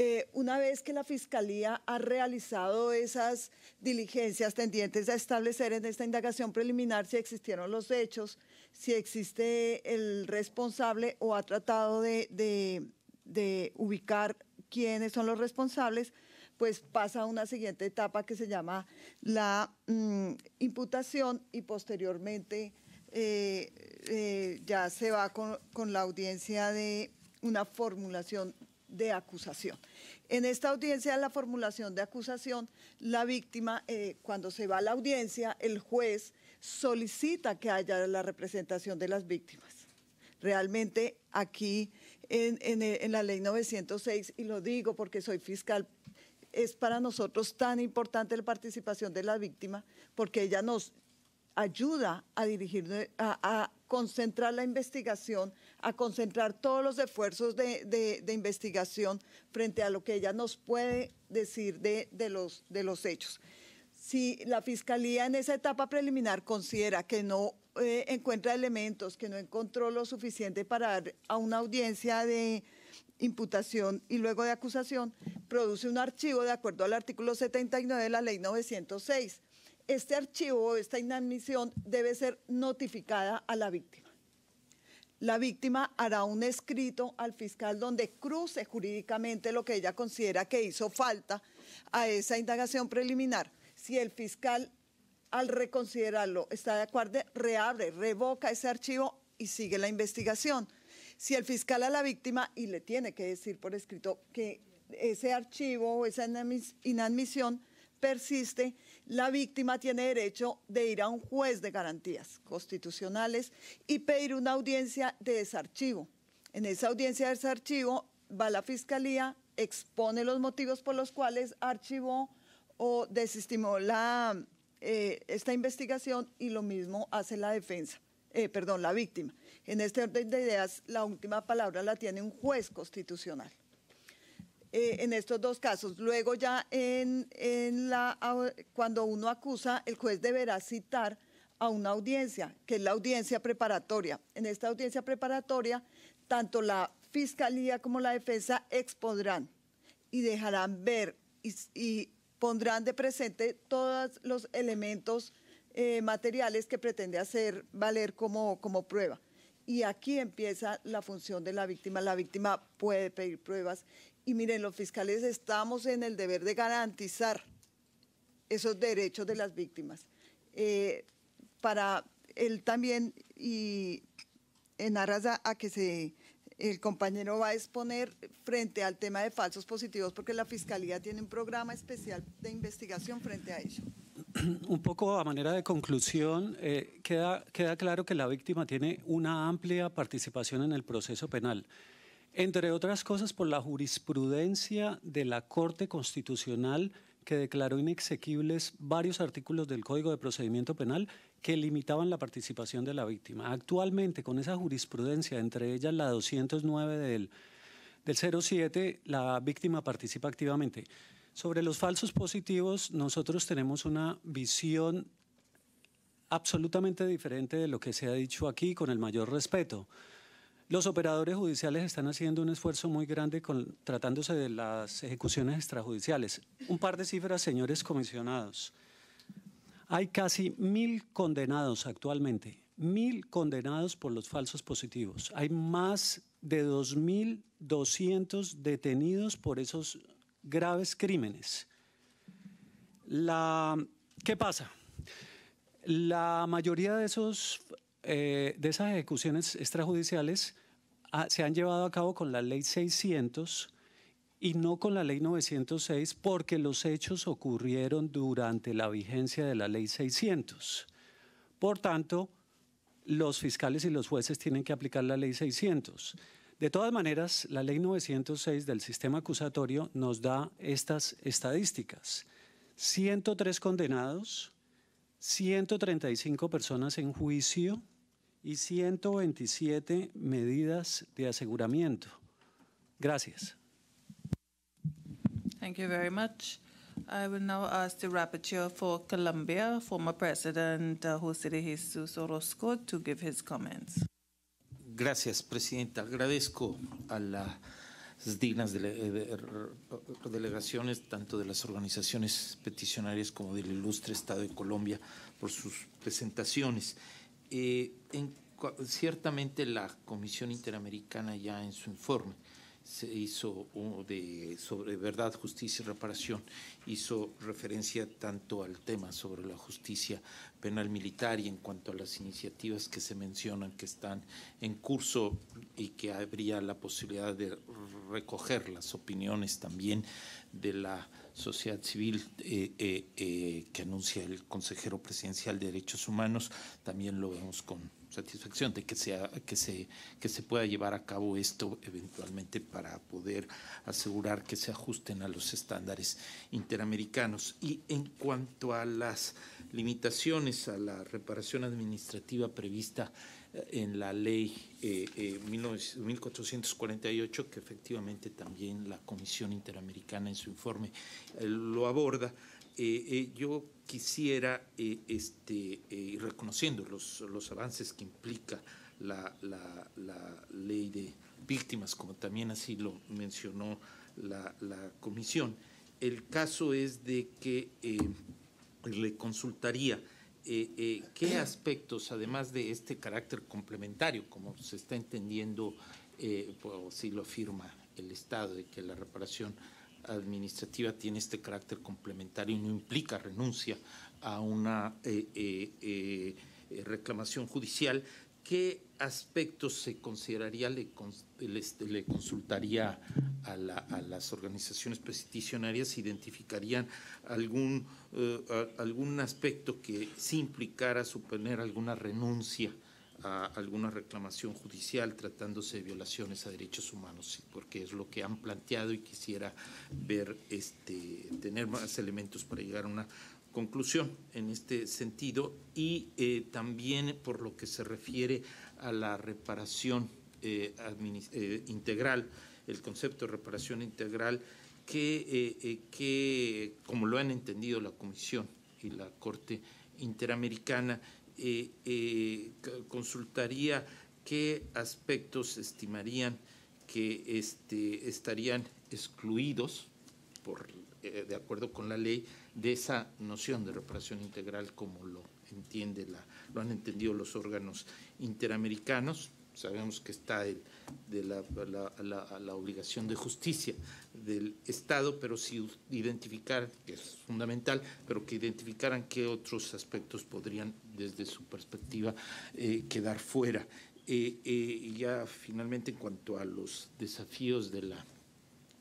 Eh, una vez que la Fiscalía ha realizado esas diligencias tendientes a establecer en esta indagación preliminar si existieron los hechos, si existe el responsable o ha tratado de, ubicar quiénes son los responsables, pues pasa a una siguiente etapa que se llama la mm, imputación y posteriormente eh, eh, ya se va con, la audiencia de una formulación de acusación. En esta audiencia de la formulación de acusación, la víctima, eh, cuando se va a la audiencia, el juez solicita que haya la representación de las víctimas. Realmente aquí en, en, la ley 906, y lo digo porque soy fiscal, es para nosotros tan importante la participación de la víctima porque ella nos ayuda a dirigir, a, a concentrar la investigación a concentrar todos los esfuerzos de, investigación frente a lo que ella nos puede decir de, los, de los hechos. Si la Fiscalía en esa etapa preliminar considera que no eh, encuentra elementos, que no encontró lo suficiente para dar a una audiencia de, imputación y luego de acusación, produce un archivo de acuerdo al artículo 79 de la ley 906. Este archivo, o esta inadmisión, debe ser notificada a la víctima la víctima hará un escrito al fiscal donde cruce jurídicamente lo que ella considera que hizo falta a esa indagación preliminar. Si el fiscal, al reconsiderarlo, está de acuerdo, reabre, revoca ese archivo y sigue la investigación. Si el fiscal a la víctima, y le tiene que decir por escrito que ese archivo o esa inadmisión persiste, la víctima tiene derecho de ir a un juez de garantías constitucionales y pedir una audiencia de desarchivo. En esa audiencia de desarchivo va la fiscalía, expone los motivos por los cuales archivó o desestimó la, eh, esta investigación y lo mismo hace la defensa. Eh, perdón, la víctima. En este orden de ideas, la última palabra la tiene un juez constitucional. Eh, en estos dos casos. Luego ya en, la, cuando uno acusa, el juez deberá citar a una audiencia, que es la audiencia preparatoria. En esta audiencia preparatoria, tanto la fiscalía como la defensa expondrán y dejarán ver y, pondrán de presente todos los elementos eh, materiales que pretende hacer valer como, como prueba. Y aquí empieza la función de la víctima. La víctima puede pedir pruebas y miren, los fiscales estamos en el deber de garantizar esos derechos de las víctimas. Eh, para él también, y en aras a, que se el compañero va a exponer frente al tema de falsos positivos, porque la Fiscalía tiene un programa especial de investigación frente a ello. Un poco a manera de conclusión, eh, queda, queda claro que la víctima tiene una amplia participación en el proceso penal entre otras cosas por la jurisprudencia de la Corte Constitucional que declaró inexequibles varios artículos del Código de Procedimiento Penal que limitaban la participación de la víctima. Actualmente, con esa jurisprudencia, entre ellas la 209 del, del 07, la víctima participa activamente. Sobre los falsos positivos, nosotros tenemos una visión absolutamente diferente de lo que se ha dicho aquí, con el mayor respeto. Los operadores judiciales están haciendo un esfuerzo muy grande tratándose de las ejecuciones extrajudiciales. Un par de cifras, señores comisionados. Hay casi mil condenados actualmente, mil condenados por los falsos positivos. Hay más de 2.200 detenidos por esos graves crímenes. ¿Qué pasa? La mayoría de esos eh, de esas ejecuciones extrajudiciales ah, se han llevado a cabo con la ley 600 y no con la ley 906 porque los hechos ocurrieron durante la vigencia de la ley 600. Por tanto, los fiscales y los jueces tienen que aplicar la ley 600. De todas maneras, la ley 906 del sistema acusatorio nos da estas estadísticas. 103 condenados, 135 personas en juicio y 127 medidas de aseguramiento. Gracias. Thank you very much. I will now ask the rapporteur for Colombia, former President uh, José de Jesús Orozco, to give his comments. Gracias, Presidenta. Agradezco a la dignas de, delegaciones tanto de las organizaciones peticionarias como del ilustre Estado de Colombia por sus presentaciones. Eh, ciertamente la Comisión Interamericana ya en su informe se hizo de sobre verdad, justicia y reparación, hizo referencia tanto al tema sobre la justicia penal militar y en cuanto a las iniciativas que se mencionan que están en curso y que habría la posibilidad de recoger las opiniones también de la sociedad civil eh, eh, eh, que anuncia el consejero presidencial de Derechos Humanos, también lo vemos con satisfacción de que, sea, que, se, que se pueda llevar a cabo esto eventualmente para poder asegurar que se ajusten a los estándares interamericanos. Y en cuanto a las limitaciones a la reparación administrativa prevista eh, en la ley 1448, eh, eh, que efectivamente también la Comisión Interamericana en su informe lo aborda, eh, eh, yo quisiera, eh, este, reconociendo los, avances que implica la, ley de víctimas, como también así lo mencionó la, comisión, el caso es de que le consultaría qué aspectos, además de este carácter complementario, como se está entendiendo, si lo afirma el Estado, de que la reparación administrativa tiene este carácter complementario y no implica renuncia a una eh, eh, eh, reclamación judicial, ¿qué aspectos se consideraría, le, este, consultaría a, las organizaciones peticionarias? ¿Identificarían algún, algún aspecto que sí implicara suponer alguna renuncia a alguna reclamación judicial tratándose de violaciones a derechos humanos, porque es lo que han planteado y quisiera ver, este, tener más elementos para llegar a una conclusión en este sentido y eh, también por lo que se refiere a la reparación eh, eh, integral, el concepto de reparación integral que, que, como lo han entendido la Comisión y la Corte Interamericana, consultaría qué aspectos estimarían que este, estarían excluidos, por, eh, de acuerdo con la ley, de esa noción de reparación integral como lo, entiende la, lo han entendido los órganos interamericanos sabemos que está el, de la, obligación de justicia del Estado, pero si identificar, que es fundamental, pero que identificaran qué otros aspectos podrían, desde su perspectiva, eh, quedar fuera. Eh, eh, y ya finalmente, en cuanto a los desafíos de la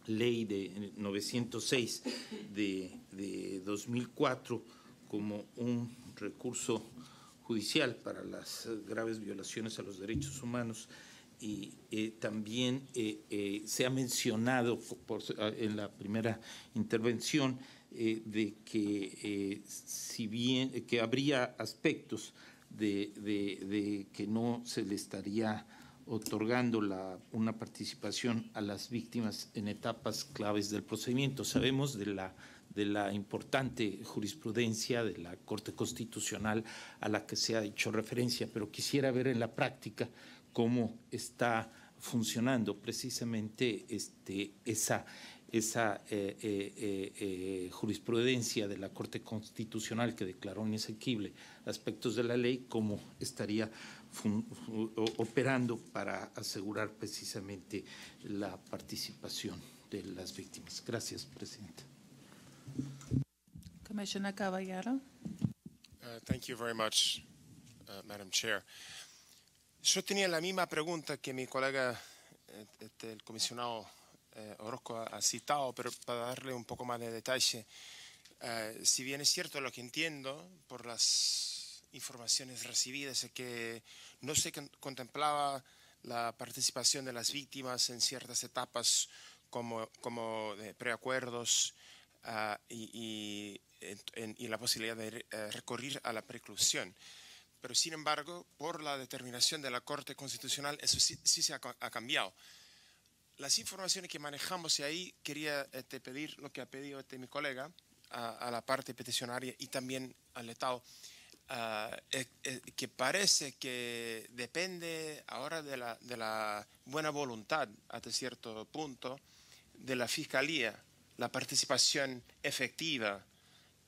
ley de 906 de 2004 como un recurso judicial para las eh, graves violaciones a los derechos humanos y eh, también eh, se ha mencionado ah, en la primera intervención de que si bien que habría aspectos de, de, que no se le estaría otorgando la, una participación a las víctimas en etapas claves del procedimiento. Sabemos de la de la importante jurisprudencia de la Corte Constitucional a la que se ha hecho referencia, pero quisiera ver en la práctica cómo está funcionando precisamente este, esa, esa eh, eh, eh, jurisprudencia de la Corte Constitucional que declaró inesequible aspectos de la ley, cómo estaría operando para asegurar precisamente la participación de las víctimas. Gracias, Presidenta. Commissioner Caballero. Uh, thank you very much, uh, Madam Chair. Yo tenía la misma pregunta que mi colega, del eh, este, el comisionado eh, Orozco, ha citado, pero para darle un poco más de detalle. Uh, si bien es cierto lo que entiendo por las informaciones recibidas es que no se contemplaba la participación de las víctimas en ciertas etapas como, como de preacuerdos y, y, y la posibilidad de eh, recurrir a la preclusión. Pero sin embargo, por la determinación de la Corte Constitucional, eso sí, se ha, ha, cambiado. Las informaciones que manejamos y ahí quería este, pedir lo que ha pedido este, mi colega a, la parte peticionaria y también al Estado, ah, eh, eh, que parece que depende ahora de la, de la buena voluntad, hasta cierto punto, de la Fiscalía, la participación efectiva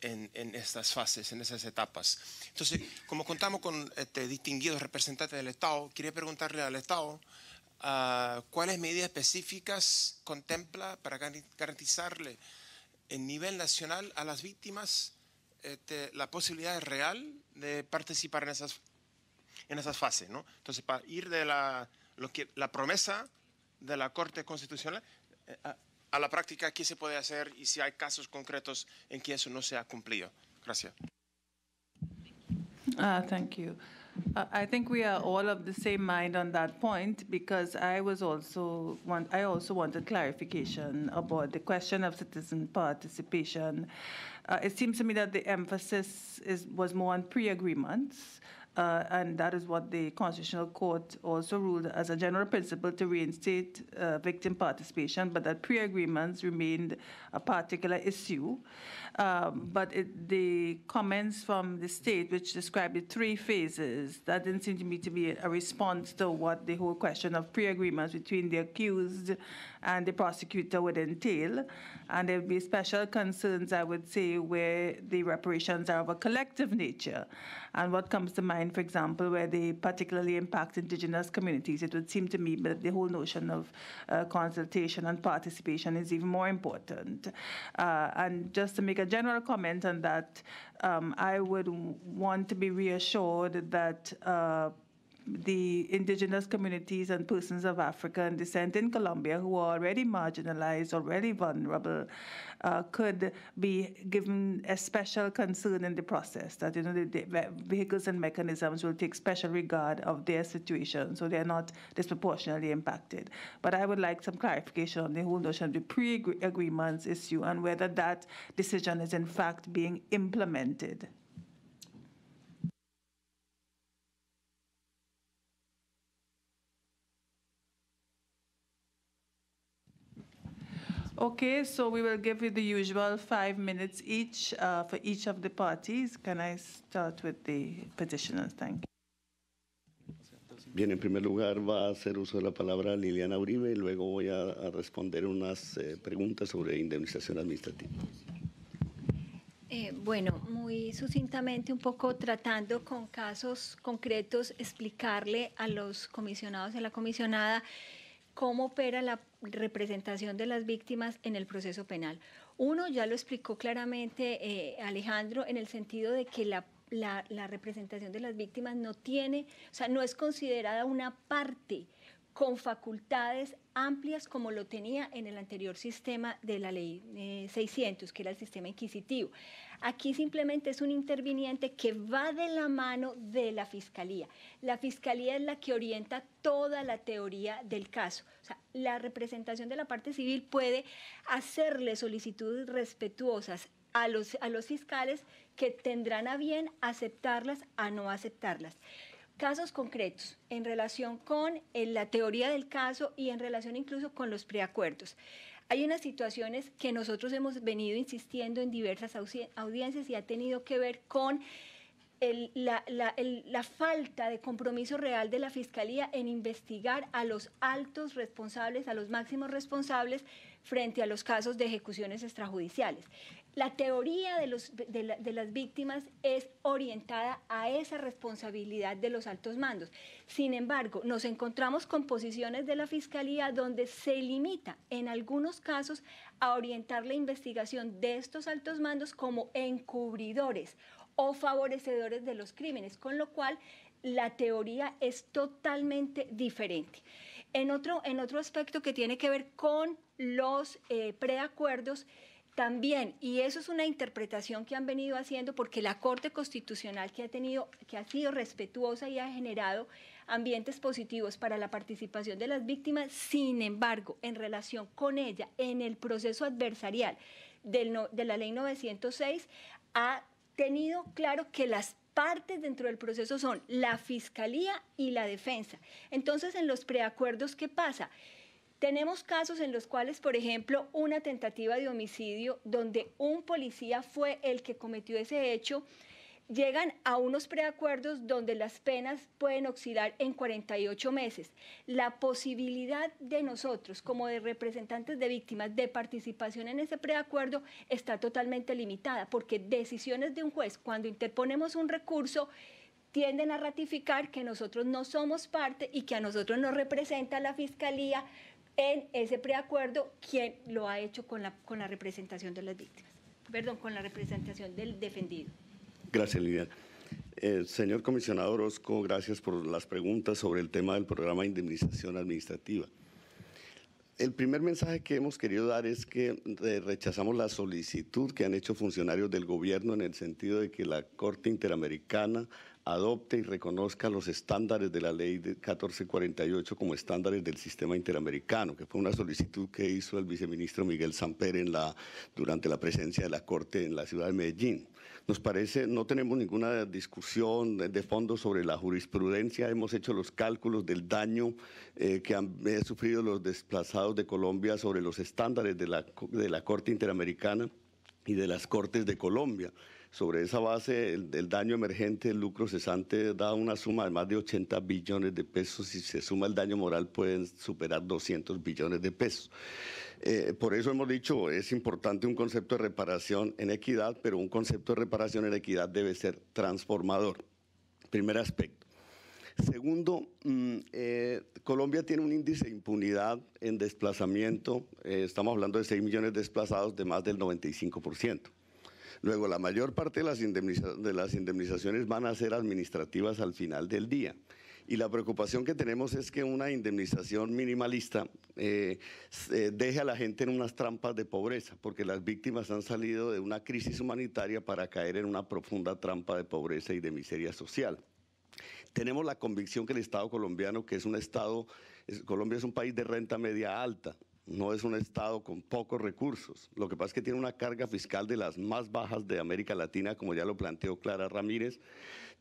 en, estas fases, en esas etapas. Entonces, como contamos con este, distinguidos representantes del Estado, quería preguntarle al Estado ah, cuáles medidas específicas contempla para garantizarle en nivel nacional a las víctimas este, la posibilidad real de participar en esas, en esas fases. ¿no? Entonces, para ir de la, lo que, la promesa de la Corte Constitucional eh, a, ah, a la práctica qué se puede hacer y si hay casos concretos en que eso no se ha cumplido. Gracias. Uh, thank you. Uh, I think we are all of the same mind on that point because I was also want I also wanted clarification about the question of citizen participation. Uh, it seems to me that the emphasis is was more on pre-agreements uh, and that is what the Constitutional Court also ruled as a general principle to reinstate uh, victim participation, but that pre agreements remained a particular issue. Um, but it, the comments from the state, which described the three phases, that didn't seem to me to be a response to what the whole question of pre-agreements between the accused and the prosecutor would entail. And there would be special concerns, I would say, where the reparations are of a collective nature. And what comes to mind, for example, where they particularly impact indigenous communities, it would seem to me that the whole notion of uh, consultation and participation is even more important. Uh, and just to make a general comment on that, um, I would want to be reassured that uh, the indigenous communities and persons of African descent in Colombia who are already marginalized, already vulnerable, uh, could be given a special concern in the process. That you know the, the vehicles and mechanisms will take special regard of their situation, so they're not disproportionately impacted. But I would like some clarification on the whole notion of the pre-agreements issue and whether that decision is in fact being implemented. Okay, so we will give you the usual five minutes each uh, for each of the parties. Can I start with the petitioners? Thank you. Bien, en primer lugar va a hacer uso de la palabra Liliana Uribe y luego voy a, responder unas eh, preguntas sobre indemnización administrativa. Eh, bueno, muy sucintamente, un poco tratando con casos concretos, explicarle a los comisionados y a la comisionada cómo opera la representación de las víctimas en el proceso penal. Uno, ya lo explicó claramente eh, Alejandro, en el sentido de que la, la, representación de las víctimas no tiene, o sea, no es considerada una parte con facultades amplias como lo tenía en el anterior sistema de la ley 600, eh, que era el sistema inquisitivo. Aquí simplemente es un interviniente que va de la mano de la fiscalía. La fiscalía es la que orienta toda la teoría del caso. O sea, la representación de la parte civil puede hacerle solicitudes respetuosas a los, a los fiscales que tendrán a bien aceptarlas, a no aceptarlas casos concretos en relación con la teoría del caso y en relación incluso con los preacuerdos. Hay unas situaciones que nosotros hemos venido insistiendo en diversas audiencias y ha tenido que ver con la, falta de compromiso real de la Fiscalía en investigar a los altos responsables, a los máximos responsables frente a los casos de ejecuciones extrajudiciales. La teoría de, las víctimas es orientada a esa responsabilidad de los altos mandos. Sin embargo, nos encontramos con posiciones de la Fiscalía donde se limita en algunos casos a orientar la investigación de estos altos mandos como encubridores o favorecedores de los crímenes, con lo cual la teoría es totalmente diferente. En otro, en otro aspecto que tiene que ver con los eh, preacuerdos, también, y eso es una interpretación que han venido haciendo porque la Corte Constitucional que ha, tenido, que ha sido respetuosa y ha generado ambientes positivos para la participación de las víctimas, sin embargo, en relación con ella, en el proceso adversarial de la Ley 906, ha tenido claro que las partes dentro del proceso son la Fiscalía y la Defensa. Entonces, en los preacuerdos, ¿qué pasa? Tenemos casos en los cuales, por ejemplo, una tentativa de homicidio donde un policía fue el que cometió ese hecho, llegan a unos preacuerdos donde las penas pueden oxidar en 48 meses. La posibilidad de nosotros, como de representantes de víctimas, de participación en ese preacuerdo está totalmente limitada, porque decisiones de un juez, cuando interponemos un recurso, tienden a ratificar que nosotros no somos parte y que a nosotros nos representa la Fiscalía en ese preacuerdo quien lo ha hecho con la, con la representación de las víctimas, perdón, con la representación del defendido. Gracias, Lidia. Eh, señor comisionado Orozco, gracias por las preguntas sobre el tema del programa de indemnización administrativa. El primer mensaje que hemos querido dar es que eh, rechazamos la solicitud que han hecho funcionarios del gobierno en el sentido de que la Corte Interamericana adopte y reconozca los estándares de la ley 1448 como estándares del sistema interamericano, que fue una solicitud que hizo el viceministro Miguel Samper en durante la presencia de la Corte en la ciudad de Medellín. Nos parece, no tenemos ninguna discusión de fondo sobre la jurisprudencia, hemos hecho los cálculos del daño eh, que han eh, sufrido los desplazados de Colombia sobre los estándares de la, de la Corte Interamericana y de las Cortes de Colombia. Sobre esa base, el, daño emergente, el lucro cesante da una suma de más de 80 billones de pesos. Si se suma el daño moral, pueden superar 200 billones de pesos. Eh, por eso hemos dicho, es importante un concepto de reparación en equidad, pero un concepto de reparación en equidad debe ser transformador. Primer aspecto. Segundo, mm, eh, Colombia tiene un índice de impunidad en desplazamiento. Eh, estamos hablando de 6 millones de desplazados de más del 95%. Luego, la mayor parte de las, indemnizaciones van a ser administrativas al final del día. Y la preocupación que tenemos es que una indemnización minimalista eh, eh, deje a la gente en unas trampas de pobreza, porque las víctimas han salido de una crisis humanitaria para caer en una profunda trampa de pobreza y de miseria social. Tenemos la convicción que el Estado colombiano, que es un Estado, Colombia es un país de renta media alta, no es un Estado con pocos recursos. Lo que pasa es que tiene una carga fiscal de las más bajas de América Latina, como ya lo planteó Clara Ramírez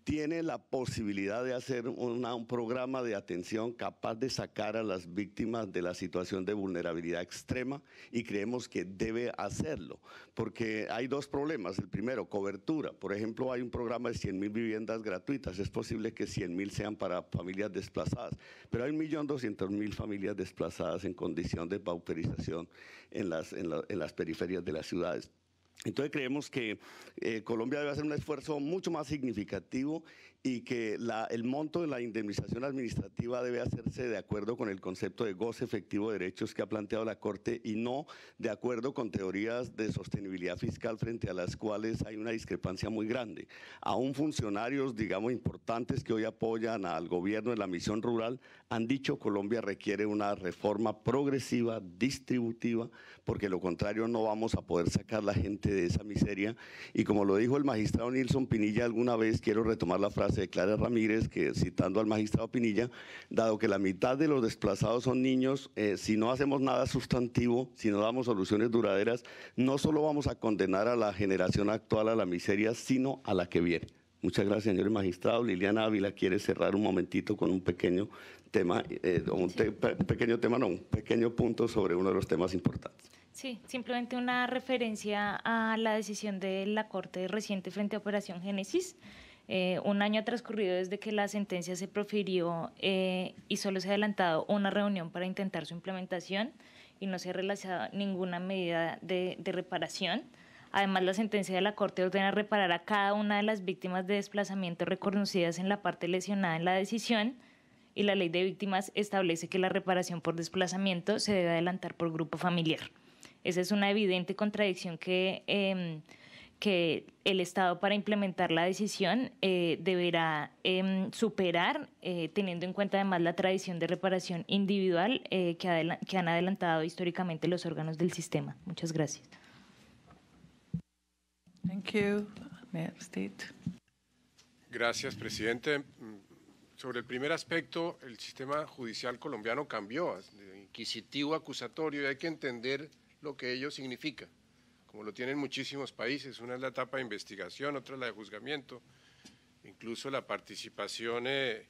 tiene la posibilidad de hacer un programa de atención capaz de sacar a las víctimas de la situación de vulnerabilidad extrema y creemos que debe hacerlo, porque hay dos problemas. El primero, cobertura. Por ejemplo, hay un programa de 100 mil viviendas gratuitas. Es posible que 100 mil sean para familias desplazadas, pero hay 1.200.000 familias desplazadas en condición de pauperización en las periferias de las ciudades. Entonces creemos que eh, Colombia debe hacer un esfuerzo mucho más significativo y que el monto de la indemnización administrativa debe hacerse de acuerdo con el concepto de goce efectivo de derechos que ha planteado la Corte y no de acuerdo con teorías de sostenibilidad fiscal frente a las cuales hay una discrepancia muy grande. Aún funcionarios, digamos, importantes que hoy apoyan al gobierno en la misión rural han dicho Colombia requiere una reforma progresiva, distributiva, porque lo contrario no vamos a poder sacar la gente de esa miseria. Y como lo dijo el magistrado Nilson Pinilla alguna vez, quiero retomar la frase declara Ramírez que, citando al magistrado Pinilla, dado que la mitad de los desplazados son niños, eh, si no hacemos nada sustantivo, si no damos soluciones duraderas, no solo vamos a condenar a la generación actual a la miseria, sino a la que viene. Muchas gracias, señor magistrado. Liliana Ávila quiere cerrar un momentito con un pequeño tema, eh, un pequeño tema, no, un pequeño punto sobre uno de los temas importantes. Sí, simplemente una referencia a la decisión de la Corte reciente frente a Operación Génesis. Eh, un año ha transcurrido desde que la sentencia se profirió eh, y solo se ha adelantado una reunión para intentar su implementación y no se ha realizado ninguna medida de, reparación. Además, la sentencia de la Corte ordena reparar a cada una de las víctimas de desplazamiento reconocidas en la parte lesionada en la decisión y la ley de víctimas establece que la reparación por desplazamiento se debe adelantar por grupo familiar. Esa es una evidente contradicción que em, que el Estado para implementar la decisión eh, deberá em, superar, eh, teniendo en cuenta además la tradición de reparación individual eh, que, que han adelantado históricamente los órganos del sistema. Muchas gracias. Gracias, presidente. Sobre el primer aspecto, el sistema judicial colombiano cambió, inquisitivo, acusatorio, y hay que entender lo que ello significa como lo tienen muchísimos países. Una es la etapa de investigación, otra es la de juzgamiento. Incluso la participación eh,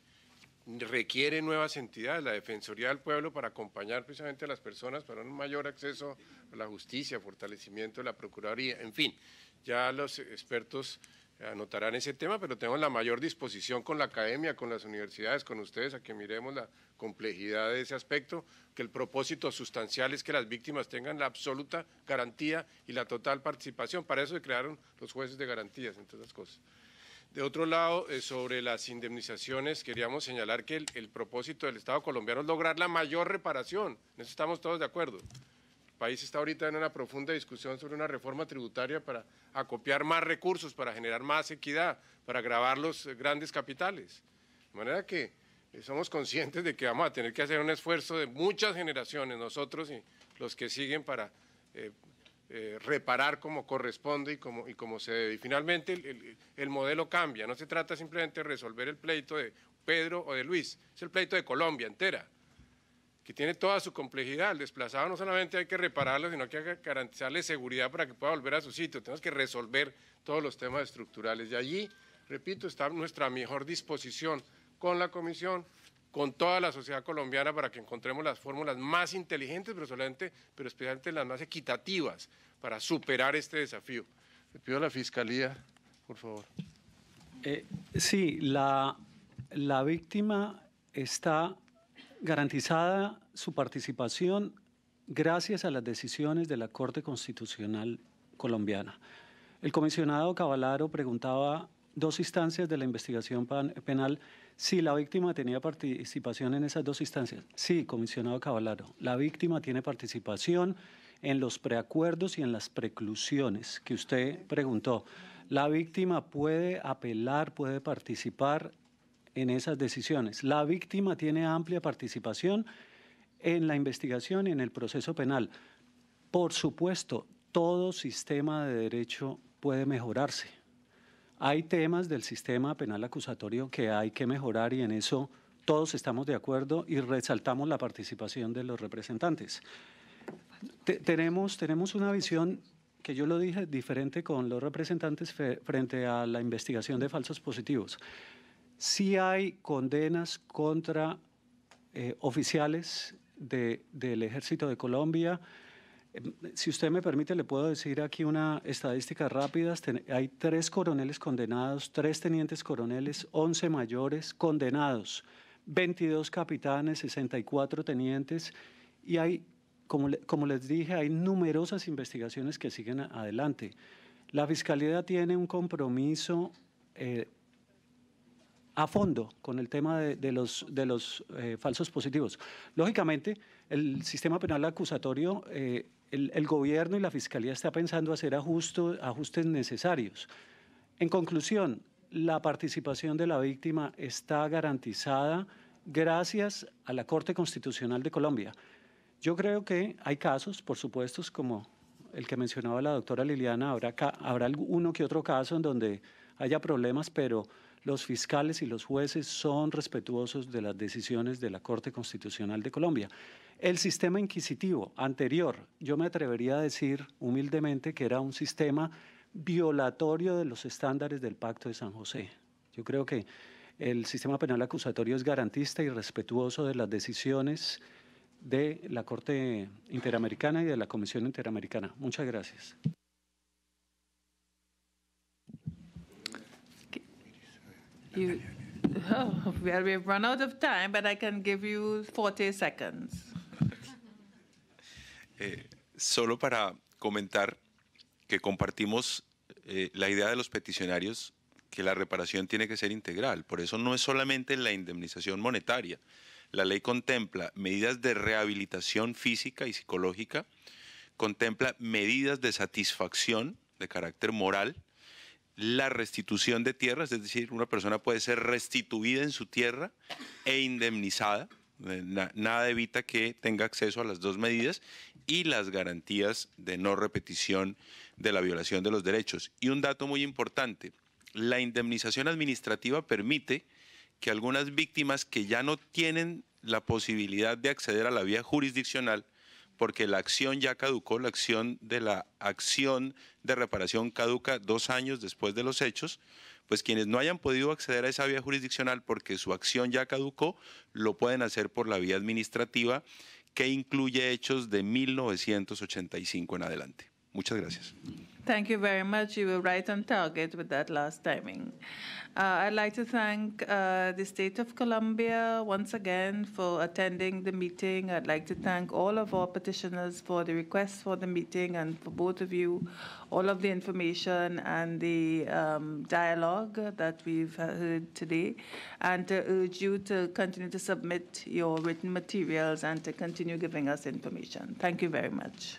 requiere nuevas entidades, la Defensoría del Pueblo para acompañar precisamente a las personas para un mayor acceso a la justicia, fortalecimiento de la Procuraduría, en fin, ya los expertos anotarán ese tema, pero tenemos la mayor disposición con la academia, con las universidades, con ustedes, a que miremos la complejidad de ese aspecto, que el propósito sustancial es que las víctimas tengan la absoluta garantía y la total participación. Para eso se crearon los jueces de garantías, entre otras cosas. De otro lado, eh, sobre las indemnizaciones, queríamos señalar que el, el propósito del Estado colombiano es lograr la mayor reparación. En eso estamos todos de acuerdo país está ahorita en una profunda discusión sobre una reforma tributaria para acopiar más recursos, para generar más equidad, para grabar los eh, grandes capitales. De manera que eh, somos conscientes de que vamos a tener que hacer un esfuerzo de muchas generaciones, nosotros y los que siguen, para eh, reparar como corresponde y como, y como se debe. Y finalmente el modelo cambia, no se trata simplemente de resolver el pleito de Pedro o de Luis, es el pleito de Colombia entera que tiene toda su complejidad. El desplazado no solamente hay que repararlo, sino que hay que garantizarle seguridad para que pueda volver a su sitio. Tenemos que resolver todos los temas estructurales. Y allí, repito, está nuestra mejor disposición con la Comisión, con toda la sociedad colombiana para que encontremos las fórmulas más inteligentes, pero, solamente, pero especialmente las más equitativas para superar este desafío. Le pido a la Fiscalía, por favor. Eh, sí, la, la víctima está garantizada su participación gracias a las decisiones de la Corte Constitucional colombiana. El comisionado Cavalaro preguntaba dos instancias de la investigación penal si la víctima tenía participación en esas dos instancias. Sí, comisionado Cavalaro, la víctima tiene participación en los preacuerdos y en las preclusiones que usted preguntó. La víctima puede apelar, puede participar en esas decisiones. La víctima tiene amplia participación en la investigación y en el proceso penal. Por supuesto, todo sistema de derecho puede mejorarse. Hay temas del sistema penal acusatorio que hay que mejorar y en eso todos estamos de acuerdo y resaltamos la participación de los representantes. tenemos, tenemos una visión que yo lo dije diferente con los representantes frente a la investigación de falsos positivos sí hay condenas contra eh, oficiales del Ejército de Colombia. Em, si usted me permite, le puedo decir aquí una estadística rápida. Hay tres coroneles condenados, tres tenientes coroneles, 11 mayores condenados, 22 capitanes, 64 tenientes y hay, como, como les dije, hay numerosas investigaciones que siguen adelante. La Fiscalía tiene un compromiso eh, a fondo con el tema de, los, de los eh, falsos positivos. Lógicamente, el sistema penal acusatorio, eh, el, gobierno y la fiscalía está pensando hacer ajustos, ajustes necesarios. En conclusión, la participación de la víctima está garantizada gracias a la Corte Constitucional de Colombia. Yo creo que hay casos, por supuesto, como el que mencionaba la doctora Liliana, habrá, habrá uno que otro caso en donde haya problemas, pero los fiscales y los jueces son respetuosos de las decisiones de la Corte Constitucional de Colombia. El sistema inquisitivo anterior, yo me atrevería a decir humildemente que era un sistema violatorio de los estándares del Pacto de San José. Yo creo que el sistema penal acusatorio es garantista y respetuoso de las decisiones de la Corte Interamericana y de la Comisión Interamericana. Muchas gracias. Oh, out of time, but I can give you 40 seconds. Eh, solo para comentar que compartimos eh, la idea de los peticionarios que la reparación tiene que ser integral. Por eso no es solamente la indemnización monetaria. La ley contempla medidas de rehabilitación física y psicológica, contempla medidas de satisfacción de carácter moral la restitución de tierras, es decir, una persona puede ser restituida en su tierra e indemnizada. Eh, nada evita que tenga acceso a las dos medidas y las garantías de no repetición de la violación de los derechos. Y un dato muy importante, la indemnización administrativa permite que algunas víctimas que ya no tienen la posibilidad de acceder a la vía jurisdiccional porque la acción ya caducó, la acción de la acción de reparación caduca dos años después de los hechos, pues quienes no hayan podido acceder a esa vía jurisdiccional porque su acción ya caducó, lo pueden hacer por la vía administrativa, que incluye hechos de 1985 en adelante. Muchas gracias. Thank you very much. You were right on target with that last timing. Uh, I'd like to thank uh, the State of Colombia once again for attending the meeting. I'd like to thank all of our petitioners for the request for the meeting and for both of you, all of the information and the um, dialogue that we've heard today, and to urge you to continue to submit your written materials and to continue giving us information. Thank you very much.